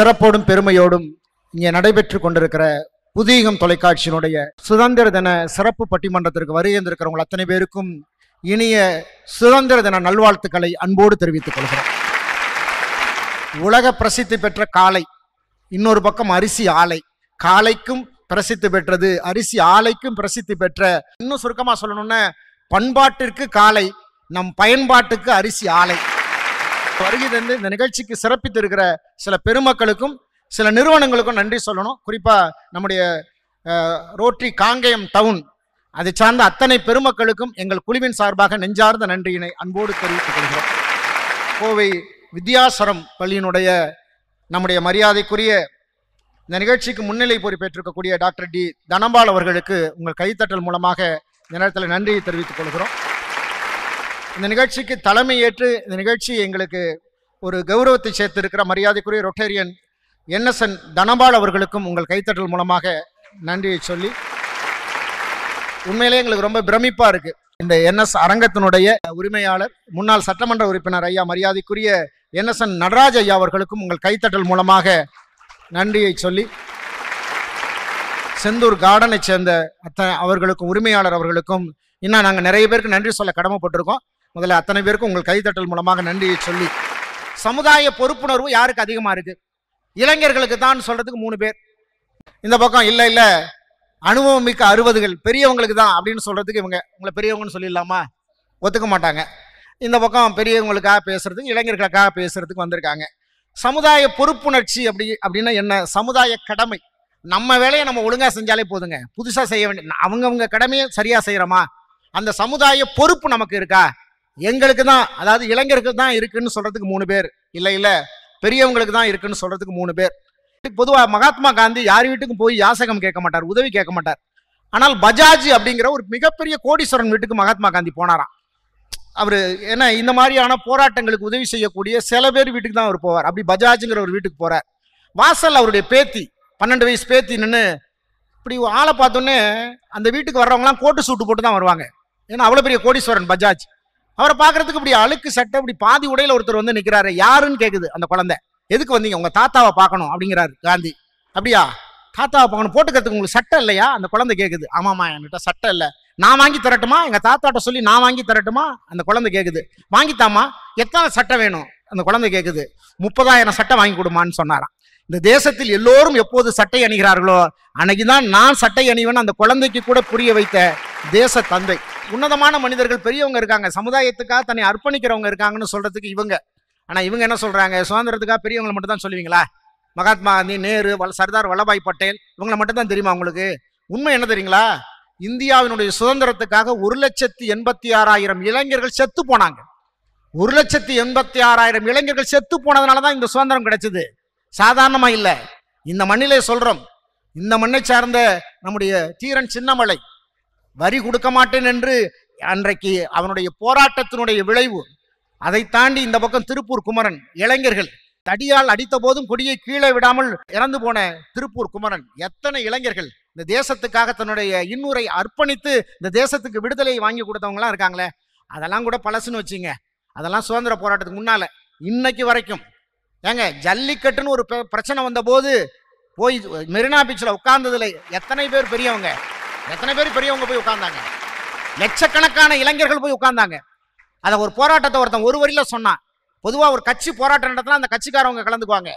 சிறப்போடும் பெருமையோடும் இங்கே நடைபெற்று கொண்டிருக்கிற புதியகம் தொலைக்காட்சியினுடைய சுதந்திர தின சிறப்பு பட்டிமன்றத்திற்கு வருகின்றிருக்கிறவங்க அத்தனை பேருக்கும் இனிய சுதந்திர தின நல்வாழ்த்துக்களை அன்போடு தெரிவித்துக் கொள்கிறோம் உலக பிரசித்தி பெற்ற காலை இன்னொரு பக்கம் அரிசி ஆலை காலைக்கும் பிரசித்தி பெற்றது அரிசி ஆலைக்கும் பிரசித்தி பெற்ற இன்னும் சுருக்கமாக சொல்லணும்னா பண்பாட்டிற்கு காலை நம் பயன்பாட்டுக்கு அரிசி ஆலை வருகை தந்து இந்த நிகழ்ச்சிக்கு சிறப்பித்திருக்கிற சில பெருமக்களுக்கும் சில நிறுவனங்களுக்கும் நன்றி சொல்லணும் குறிப்பாக நம்முடைய ரோட்ரி காங்கேயம் டவுன் அதை சார்ந்த அத்தனை பெருமக்களுக்கும் எங்கள் குழுவின் சார்பாக நெஞ்சார்ந்த நன்றியினை அன்போடு தெரிவித்துக் கொள்கிறோம் கோவை வித்யாசரம் பள்ளியினுடைய நம்முடைய மரியாதைக்குரிய இந்த நிகழ்ச்சிக்கு முன்னிலை பொறுப்பேற்றிருக்கக்கூடிய டாக்டர் டி தனபால் அவர்களுக்கு உங்கள் கைத்தட்டல் மூலமாக இந்த நேரத்தில் நன்றியை தெரிவித்துக் கொள்கிறோம் இந்த நிகழ்ச்சிக்கு தலைமை ஏற்று இந்த நிகழ்ச்சி எங்களுக்கு ஒரு கௌரவத்தை சேர்த்திருக்கிற மரியாதைக்குரிய ரொட்டேரியன் என்எஸ்என் தனபால் அவர்களுக்கும் உங்கள் கைத்தட்டல் மூலமாக நன்றியை சொல்லி உண்மையிலே எங்களுக்கு ரொம்ப பிரமிப்பாக இருக்குது இந்த என்எஸ் அரங்கத்தினுடைய உரிமையாளர் முன்னாள் சட்டமன்ற உறுப்பினர் ஐயா மரியாதைக்குரிய என்எஸ்என் நடராஜ் ஐயா அவர்களுக்கும் உங்கள் கைத்தட்டல் மூலமாக நன்றியை சொல்லி செந்தூர் கார்டனை சேர்ந்த அத்தனை அவர்களுக்கும் உரிமையாளர் அவர்களுக்கும் இன்னும் நாங்கள் நிறைய பேருக்கு நன்றி சொல்ல கடமைப்பட்டிருக்கோம் முதல்ல அத்தனை பேருக்கும் உங்கள் கைத்தட்டல் மூலமாக நன்றியை சொல்லி சமுதாய பொறுப்புணர்வு யாருக்கு அதிகமாக இருக்கு இளைஞர்களுக்கு தான் சொல்றதுக்கு மூணு பேர் இந்த பக்கம் இல்லை இல்லை அனுபவம் மிக்க அறுபதுகள் பெரியவங்களுக்கு தான் அப்படின்னு சொல்றதுக்கு இவங்க உங்களை பெரியவங்கன்னு சொல்லிடலாமா ஒத்துக்க மாட்டாங்க இந்த பக்கம் பெரியவங்களுக்காக பேசுறதுக்கு இளைஞர்களுக்காக பேசுறதுக்கு வந்திருக்காங்க சமுதாய பொறுப்புணர்ச்சி அப்படி அப்படின்னா என்ன சமுதாய கடமை நம்ம வேலையை நம்ம ஒழுங்காக செஞ்சாலே போதுங்க புதுசாக செய்ய வேண்டிய அவங்கவுங்க கடமையை சரியாக செய்கிறோமா அந்த சமுதாய பொறுப்பு நமக்கு இருக்கா எங்களுக்கு தான் அதாவது இளைஞருக்கு தான் இருக்குன்னு சொல்றதுக்கு மூணு பேர் இல்லை இல்லை பெரியவங்களுக்கு தான் இருக்குன்னு சொல்றதுக்கு மூணு பேர் பொதுவாக மகாத்மா காந்தி யார் வீட்டுக்கும் போய் யாசகம் கேட்க மாட்டார் உதவி கேட்க மாட்டார் ஆனால் பஜாஜ் அப்படிங்கிற ஒரு மிகப்பெரிய கோடீஸ்வரன் வீட்டுக்கு மகாத்மா காந்தி போனாராம் அவர் ஏன்னா இந்த மாதிரியான போராட்டங்களுக்கு உதவி செய்யக்கூடிய சில பேர் வீட்டுக்கு தான் அவர் போவார் அப்படி பஜாஜுங்கிற ஒரு வீட்டுக்கு போகிறார் வாசல் அவருடைய பேத்தி பன்னெண்டு வயசு பேத்தி நின்று இப்படி ஆளை பார்த்தோன்னே அந்த வீட்டுக்கு வர்றவங்களாம் கோட்டு சூட்டு போட்டு தான் வருவாங்க ஏன்னா அவ்வளோ பெரிய கோடீஸ்வரன் பஜாஜ் அவரை பார்க்கறதுக்கு இப்படி அழுக்கு சட்டை இப்படி பாதி உடையில ஒருத்தர் வந்து நிற்கிறாரு யாருன்னு கேட்குது அந்த குழந்தை எதுக்கு வந்தீங்க உங்க தாத்தாவை பார்க்கணும் அப்படிங்கிறாரு காந்தி அப்படியா தாத்தாவை பார்க்கணும் போட்டுக்கிறதுக்கு உங்களுக்கு சட்டை இல்லையா அந்த குழந்தை கேட்குது ஆமாம்மா என்கிட்ட சட்டை இல்லை நான் வாங்கி தரட்டுமா எங்கள் தாத்தாட்ட சொல்லி நான் வாங்கி தரட்டுமா அந்த குழந்தை கேட்குது வாங்கித்தாமா எத்தனை சட்டை வேணும் அந்த குழந்தை கேட்குது முப்பதாயிரம் சட்டை வாங்கி கொடுமான்னு சொன்னாராம் இந்த தேசத்தில் எல்லோரும் எப்போது சட்டை அணிகிறார்களோ அன்னைக்கு தான் நான் சட்டை அணிவன் அந்த குழந்தைக்கு கூட புரிய வைத்த தேச தந்தை உன்னதமான மனிதர்கள் பெரியவங்க இருக்காங்க சமுதாயத்துக்காக தன்னை அர்ப்பணிக்கிறவங்க இருக்காங்கன்னு சொல்றதுக்கு இவங்க ஆனால் இவங்க என்ன சொல்றாங்க சுதந்திரத்துக்காக பெரியவங்களை மட்டும் தான் சொல்லுவீங்களா மகாத்மா காந்தி நேரு சர்தார் வல்லபாய் பட்டேல் இவங்களை மட்டும் தான் தெரியுமா உங்களுக்கு உண்மை என்ன தெரியுங்களா இந்தியாவினுடைய சுதந்திரத்துக்காக ஒரு லட்சத்தி எண்பத்தி ஆறாயிரம் இளைஞர்கள் செத்து போனாங்க ஒரு லட்சத்தி எண்பத்தி ஆறாயிரம் இளைஞர்கள் செத்து போனதுனால தான் இந்த சுதந்திரம் கிடைச்சது சாதாரணமாக இல்லை இந்த மண்ணிலே சொல்கிறோம் இந்த மண்ணை சார்ந்த நம்முடைய தீரன் சின்னமலை வரி கொடுக்க மாட்டேன் என்று அன்றைக்கு அவனுடைய போராட்டத்தினுடைய விளைவு அதை தாண்டி இந்த பக்கம் திருப்பூர் குமரன் இளைஞர்கள் தடியால் அடித்த போதும் கொடியை கீழே விடாமல் இறந்து போன திருப்பூர் குமரன் எத்தனை இளைஞர்கள் இந்த தேசத்துக்காக தன்னுடைய இன்னூரை அர்ப்பணித்து இந்த தேசத்துக்கு விடுதலை வாங்கி கொடுத்தவங்களாம் இருக்காங்களே அதெல்லாம் கூட பழசுன்னு வச்சுங்க அதெல்லாம் சுதந்திர போராட்டத்துக்கு முன்னால இன்னைக்கு வரைக்கும் ஏங்க ஜல்லிக்கட்டுன்னு ஒரு பிரச்சனை வந்தபோது போய் மெரினா பீச்சில் உட்கார்ந்ததில் எத்தனை பேர் பெரியவங்க எத்தனை பேர் பெரியவங்க போய் உட்கார்ந்தாங்க லட்சக்கணக்கான இளைஞர்கள் போய் உட்கார்ந்தாங்க அதை ஒரு போராட்டத்தை ஒருத்தன் ஒரு வரியில் சொன்னான் பொதுவாக ஒரு கட்சி போராட்டம் நடத்தினா அந்த கட்சிக்காரவங்க கலந்துக்குவாங்க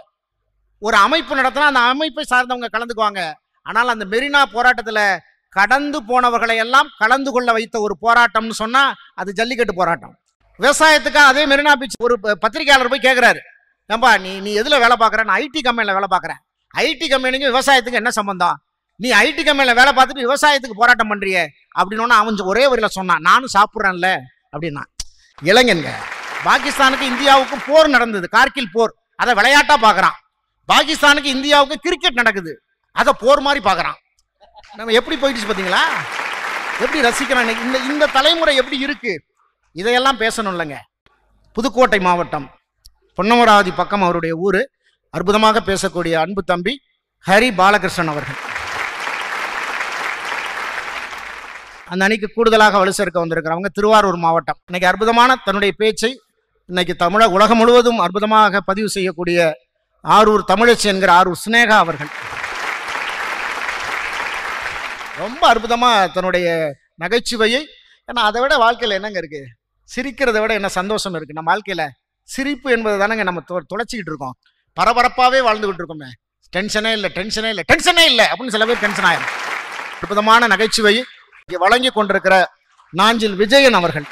ஒரு அமைப்பு நடத்தினா அந்த அமைப்பை சார்ந்தவங்க கலந்துக்குவாங்க ஆனால் அந்த மெரினா போராட்டத்தில் கடந்து போனவர்களை எல்லாம் கலந்து கொள்ள வைத்த ஒரு போராட்டம்னு சொன்னால் அது ஜல்லிக்கட்டு போராட்டம் விவசாயத்துக்காக அதே மெரினா பீச் ஒரு பத்திரிகையாளர் போய் கேட்குறாரு ஏம்பா நீ நீ எதில் வேலை பார்க்குற நான் ஐடி கம்பெனியில் வேலை பார்க்குறேன் ஐடி கம்பெனிக்கும் விவசாயத்துக்கு என்ன சம்பந்தம் நீ ஐடி கம்பெனியில் வேலை பார்த்துட்டு விவசாயத்துக்கு போராட்டம் பண்ணுறியே அப்படின்னு அவன் ஒரே வரியில் சொன்னான் நானும் சாப்பிட்றேன்ல அப்படின்னா இளைஞன்க பாகிஸ்தானுக்கு இந்தியாவுக்கும் போர் நடந்தது கார்கில் போர் அதை விளையாட்டாக பார்க்குறான் பாகிஸ்தானுக்கு இந்தியாவுக்கு கிரிக்கெட் நடக்குது அதை போர் மாதிரி பார்க்குறான் நம்ம எப்படி போயிடுச்சு பார்த்தீங்களா எப்படி ரசிக்கிறான் இந்த இந்த தலைமுறை எப்படி இருக்குது இதையெல்லாம் பேசணும் இல்லைங்க புதுக்கோட்டை மாவட்டம் பொன்னமராதி பக்கம் அவருடைய ஊர் அற்புதமாக பேசக்கூடிய அன்பு தம்பி ஹரி பாலகிருஷ்ணன் அவர்கள் அந்த அன்னைக்கு கூடுதலாக வலு சேர்க்க வந்திருக்கிறவங்க திருவாரூர் மாவட்டம் இன்னைக்கு அற்புதமான தன்னுடைய பேச்சை இன்னைக்கு தமிழக உலகம் முழுவதும் அற்புதமாக பதிவு செய்யக்கூடிய ஆரூர் தமிழச்சி என்கிற ஆரூர் சினேகா அவர்கள் ரொம்ப அற்புதமாக தன்னுடைய நகைச்சுவையை ஏன்னா அதை விட வாழ்க்கையில் என்னங்க இருக்குது சிரிக்கிறத விட என்ன சந்தோஷம் இருக்குது நம்ம வாழ்க்கையில் சிரிப்பு என்பது தானங்க நம்ம துளைச்சிக்கிட்டு இருக்கோம் பரபரப்பாகவே வாழ்ந்துகிட்டு இருக்கோமே டென்ஷனே இல்லை டென்ஷனே இல்லை டென்ஷனே இல்லை அப்படின்னு சில பேர் டென்ஷன் ஆயிரும் அற்புதமான நகைச்சுவை இங்கே வழங்கி கொண்டிருக்கிற நாஞ்சில் விஜயன் அவர்கள்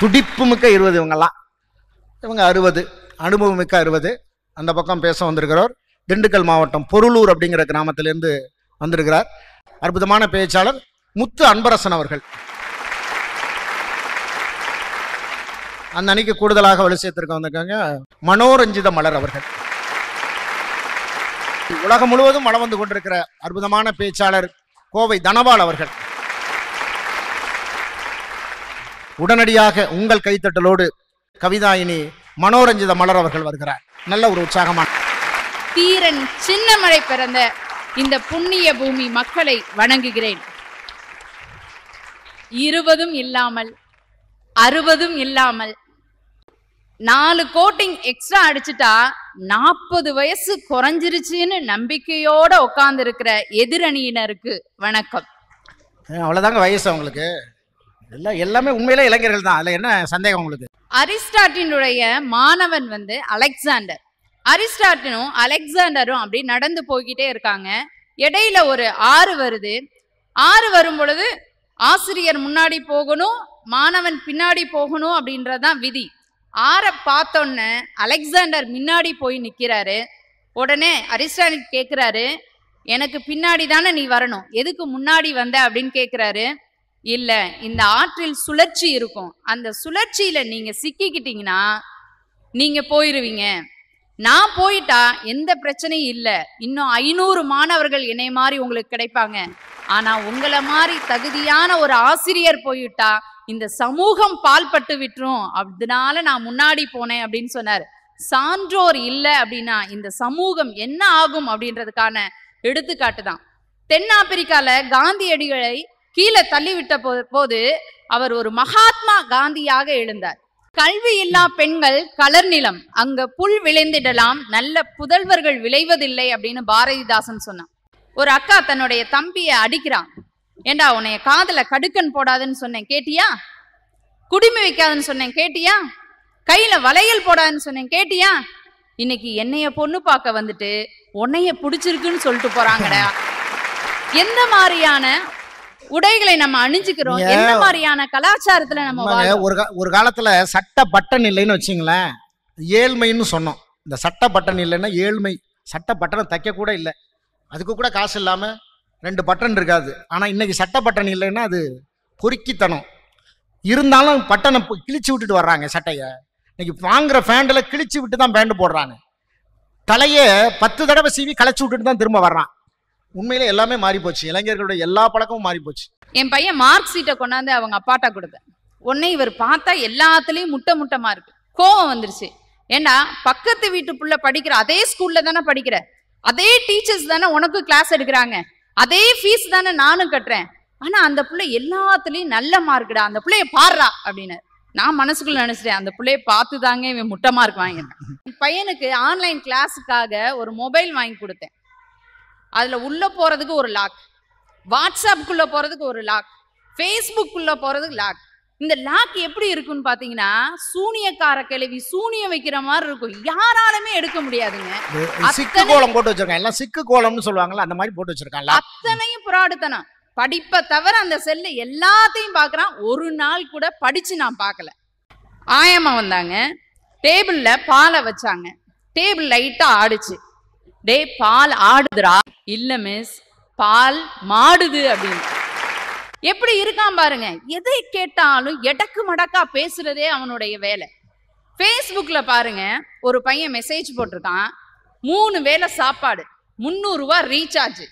துடிப்பு மிக்க இருபது இவங்கெல்லாம் இவங்க அறுபது அனுபவம் மிக்க அறுபது அந்த பக்கம் பேச வந்திருக்கிறவர் திண்டுக்கல் மாவட்டம் பொருளூர் அப்படிங்கிற கிராமத்திலேருந்து வந்திருக்கிறார் அற்புதமான பேச்சாளர் முத்து அன்பரசன் அவர்கள் அந்த அன்னைக்கு கூடுதலாக வலு சேர்த்திருக்க வந்திருக்காங்க மனோரஞ்சித மலர் அவர்கள் உலகம் முழுவதும் மலம் வந்து கொண்டிருக்கிற அற்புதமான பேச்சாளர் கோவை தனபால் அவர்கள் உடனடியாக உங்கள் கைத்தட்டலோடு கவிதாயினி மனோரஞ்சித மலர் அவர்கள் வருகிறார் நல்ல ஒரு உற்சாகமான தீரன் மழை பிறந்த இந்த புண்ணிய பூமி மக்களை வணங்குகிறேன் இருவதும் இல்லாமல் அறுபதும் இல்லாமல் நாலு கோட்டிங் எக்ஸ்ட்ரா அடிச்சுட்டா நாற்பது வயசு குறைஞ்சிருச்சுன்னு நம்பிக்கையோட உட்கார்ந்து இருக்கிற எதிரணியினருக்கு வணக்கம் அவ்வளவுதாங்க வயசு அவங்களுக்கு எல்லாம் எல்லாமே உண்மையில இளைஞர்கள் தான் அதுல என்ன சந்தேகம் உங்களுக்கு அரிஸ்டாட்டினுடைய மாணவன் வந்து அலெக்சாண்டர் அரிஸ்டாட்டினும் அலெக்சாண்டரும் அப்படி நடந்து போய்கிட்டே இருக்காங்க இடையில ஒரு ஆறு வருது ஆறு வரும் பொழுது ஆசிரியர் முன்னாடி போகணும் மாணவன் பின்னாடி போகணும் அப்படின்றதான் விதி ஆரை பார்த்தோன்னே அலெக்சாண்டர் முன்னாடி போய் நிற்கிறாரு உடனே அரிஸ்டானிக் கேட்குறாரு எனக்கு பின்னாடி தானே நீ வரணும் எதுக்கு முன்னாடி வந்த அப்படின்னு கேட்குறாரு இல்லை இந்த ஆற்றில் சுழற்சி இருக்கும் அந்த சுழற்சியில் நீங்கள் சிக்கிக்கிட்டீங்கன்னா நீங்கள் போயிடுவீங்க நான் போயிட்டா எந்த பிரச்சனையும் இல்லை இன்னும் ஐநூறு மாணவர்கள் என்னை மாதிரி உங்களுக்கு கிடைப்பாங்க ஆனால் உங்களை மாதிரி தகுதியான ஒரு ஆசிரியர் போயிட்டா இந்த சமூகம் பால்பட்டு விட்டுரும் அதனால நான் முன்னாடி போனேன் அப்படின்னு சொன்னார் சான்றோர் இல்லை அப்படின்னா இந்த சமூகம் என்ன ஆகும் அப்படின்றதுக்கான எடுத்துக்காட்டு தான் தென்னாப்பிரிக்கால காந்தியடிகளை கீழே தள்ளிவிட்ட போ போது அவர் ஒரு மகாத்மா காந்தியாக எழுந்தார் கல்வி இல்லா பெண்கள் கலர் நிலம் அங்க புல் விளைந்திடலாம் நல்ல புதல்வர்கள் விளைவதில்லை அப்படின்னு பாரதிதாசன் சொன்னான் ஒரு அக்கா தன்னுடைய தம்பியை அடிக்கிறான் ஏண்டா உன்னைய காதல கடுக்கன் போடாதுன்னு சொன்னேன் கேட்டியா குடிமை வைக்காதுன்னு சொன்னேன் கேட்டியா கையில வளையல் போடாதுன்னு சொன்னேன் கேட்டியா இன்னைக்கு என்னைய பொண்ணு பார்க்க வந்துட்டு உன்னைய பிடிச்சிருக்குன்னு சொல்லிட்டு போறாங்கடா எந்த மாதிரியான உடைகளை நம்ம அணிஞ்சுக்கிறோம் எந்த மாதிரியான கலாச்சாரத்துல நம்ம ஒரு ஒரு காலத்துல சட்ட பட்டன் இல்லைன்னு வச்சுங்களேன் ஏழ்மைன்னு சொன்னோம் இந்த சட்ட பட்டன் இல்லைன்னா ஏழ்மை சட்ட பட்டனை தைக்க கூட இல்லை அதுக்கு கூட காசு இல்லாமல் ரெண்டு பட்டன் இருக்காது ஆனால் இன்றைக்கி சட்ட பட்டன் இல்லைன்னா அது பொறுக்கித்தனம் இருந்தாலும் பட்டனை கிழிச்சு விட்டுட்டு வர்றாங்க சட்டையை இன்னைக்கு வாங்குற ஃபேண்டில் கிழிச்சு விட்டு தான் பேண்டு போடுறாங்க தலையை பத்து தடவை சீவி களைச்சு விட்டுட்டு தான் திரும்ப வர்றான் உண்மையில எல்லாமே மாறி போச்சு இளைஞர்களுடைய எல்லா பழக்கமும் மாறி போச்சு என் பையன் மார்க் சீட்டை கொண்டாந்து அவங்க அப்பாட்டா கொடுத்த உடனே இவர் பார்த்தா எல்லாத்துலேயும் முட்டை முட்டமாக இருக்கு கோவம் வந்துருச்சு ஏன்னா பக்கத்து வீட்டு புள்ள படிக்கிற அதே ஸ்கூல்ல தானே படிக்கிற அதே டீச்சர்ஸ் தானே உனக்கு கிளாஸ் எடுக்கிறாங்க அதே ஃபீஸ் தானே நானும் கட்டுறேன் ஆனா அந்த பிள்ளை எல்லாத்துலயும் நல்ல மார்க்குடா அந்த பிள்ளைய பாடுறா அப்படின்னு நான் மனசுக்குள்ள நினைச்சிட்டேன் அந்த பிள்ளைய பார்த்து தாங்க இவன் முட்டை மார்க் வாங்கினேன் பையனுக்கு ஆன்லைன் கிளாஸுக்காக ஒரு மொபைல் வாங்கி கொடுத்தேன் அதுல உள்ள போறதுக்கு ஒரு லாக் வாட்ஸ்அப்புக்குள்ள போறதுக்கு ஒரு லாக் ஃபேஸ்புக்குள்ள போறதுக்கு லாக் இந்த லாக் எப்படி இருக்குன்னு பாத்தீங்கன்னா சூனியக்கார கிழவி சூனியம் வைக்கிற மாதிரி இருக்கும் யாராலுமே எடுக்க முடியாதுங்க சிக்கு கோலம் போட்டு வச்சிருக்கேன் எல்லாம் சிக்கு கோலம்னு சொல்லுவாங்கல்ல அந்த மாதிரி போட்டு வச்சிருக்காங்க அத்தனையும் புராடுத்தனம் படிப்பை தவிர அந்த செல்ல எல்லாத்தையும் பார்க்குறான் ஒரு நாள் கூட படிச்சு நான் பார்க்கல ஆயம்மா வந்தாங்க டேபிள்ல பாலை வச்சாங்க டேபிள் லைட்டா ஆடுச்சு டே பால் ஆடுதுரா இல்ல மிஸ் பால் மாடுது அப்படின்னு எப்படி இருக்கான் பாருங்க எதை கேட்டாலும் எடக்கு மடக்கா பேசுறதே அவனுடைய வேலை ஃபேஸ்புக்கில் பாருங்க ஒரு பையன் மெசேஜ் போட்டிருக்கான் மூணு வேலை சாப்பாடு முந்நூறுரூவா ரீசார்ஜ்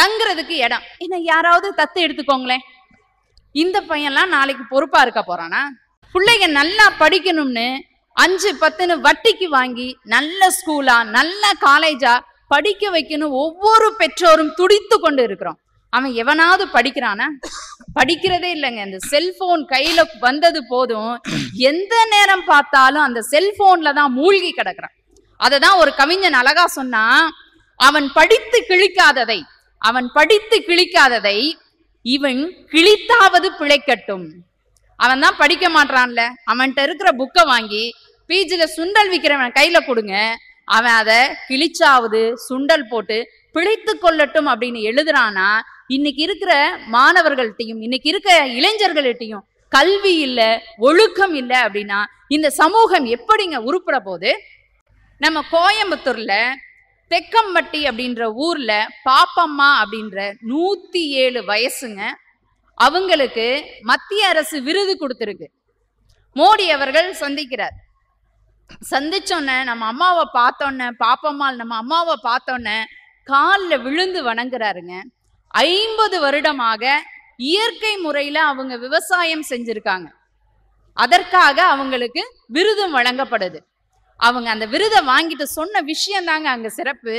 தங்குறதுக்கு இடம் என்ன யாராவது தத்து எடுத்துக்கோங்களேன் இந்த பையன்லாம் நாளைக்கு பொறுப்பா இருக்க போறானா பிள்ளைங்க நல்லா படிக்கணும்னு அஞ்சு பத்துன்னு வட்டிக்கு வாங்கி நல்ல ஸ்கூலா நல்ல காலேஜா படிக்க வைக்கணும் ஒவ்வொரு பெற்றோரும் துடித்து கொண்டு இருக்கிறோம் அவன் எவனாவது படிக்கிறானா படிக்கிறதே இல்லைங்க இந்த செல்போன் கையில வந்தது போதும் எந்த நேரம் பார்த்தாலும் அந்த செல்போன்ல தான் மூழ்கி கிடக்குறான் அதை தான் ஒரு கவிஞன் அழகா சொன்னா அவன் படித்து கிழிக்காததை அவன் படித்து கிழிக்காததை இவன் கிழித்தாவது பிழைக்கட்டும் அவன் தான் படிக்க மாட்டான்ல அவன்கிட்ட இருக்கிற புக்கை வாங்கி பீஜில சுண்டல் விற்கிறவன் கையில் கொடுங்க அவன் அதை கிழிச்சாவது சுண்டல் போட்டு பிழைத்து கொள்ளட்டும் அப்படின்னு எழுதுறானா இன்னைக்கு இருக்கிற மாணவர்கள்ட்டையும் இன்னைக்கு இருக்கிற இளைஞர்கள்ட்டையும் கல்வி இல்லை ஒழுக்கம் இல்லை அப்படின்னா இந்த சமூகம் எப்படிங்க உருப்பிட போது நம்ம கோயம்புத்தூர்ல தெக்கம்பட்டி அப்படின்ற ஊர்ல பாப்பம்மா அப்படின்ற நூத்தி ஏழு வயசுங்க அவங்களுக்கு மத்திய அரசு விருது கொடுத்துருக்கு மோடி அவர்கள் சந்திக்கிறார் சந்திச்சோன்ன நம்ம அம்மாவை பார்த்தோன்ன பாப்பம்மாள் நம்ம அம்மாவை பார்த்தோன்ன காலில் விழுந்து வணங்குறாருங்க ஐம்பது வருடமாக இயற்கை முறையில அவங்க விவசாயம் செஞ்சிருக்காங்க அதற்காக அவங்களுக்கு விருதும் வழங்கப்படுது அவங்க அந்த விருதை வாங்கிட்டு சொன்ன விஷயம் தாங்க அங்க சிறப்பு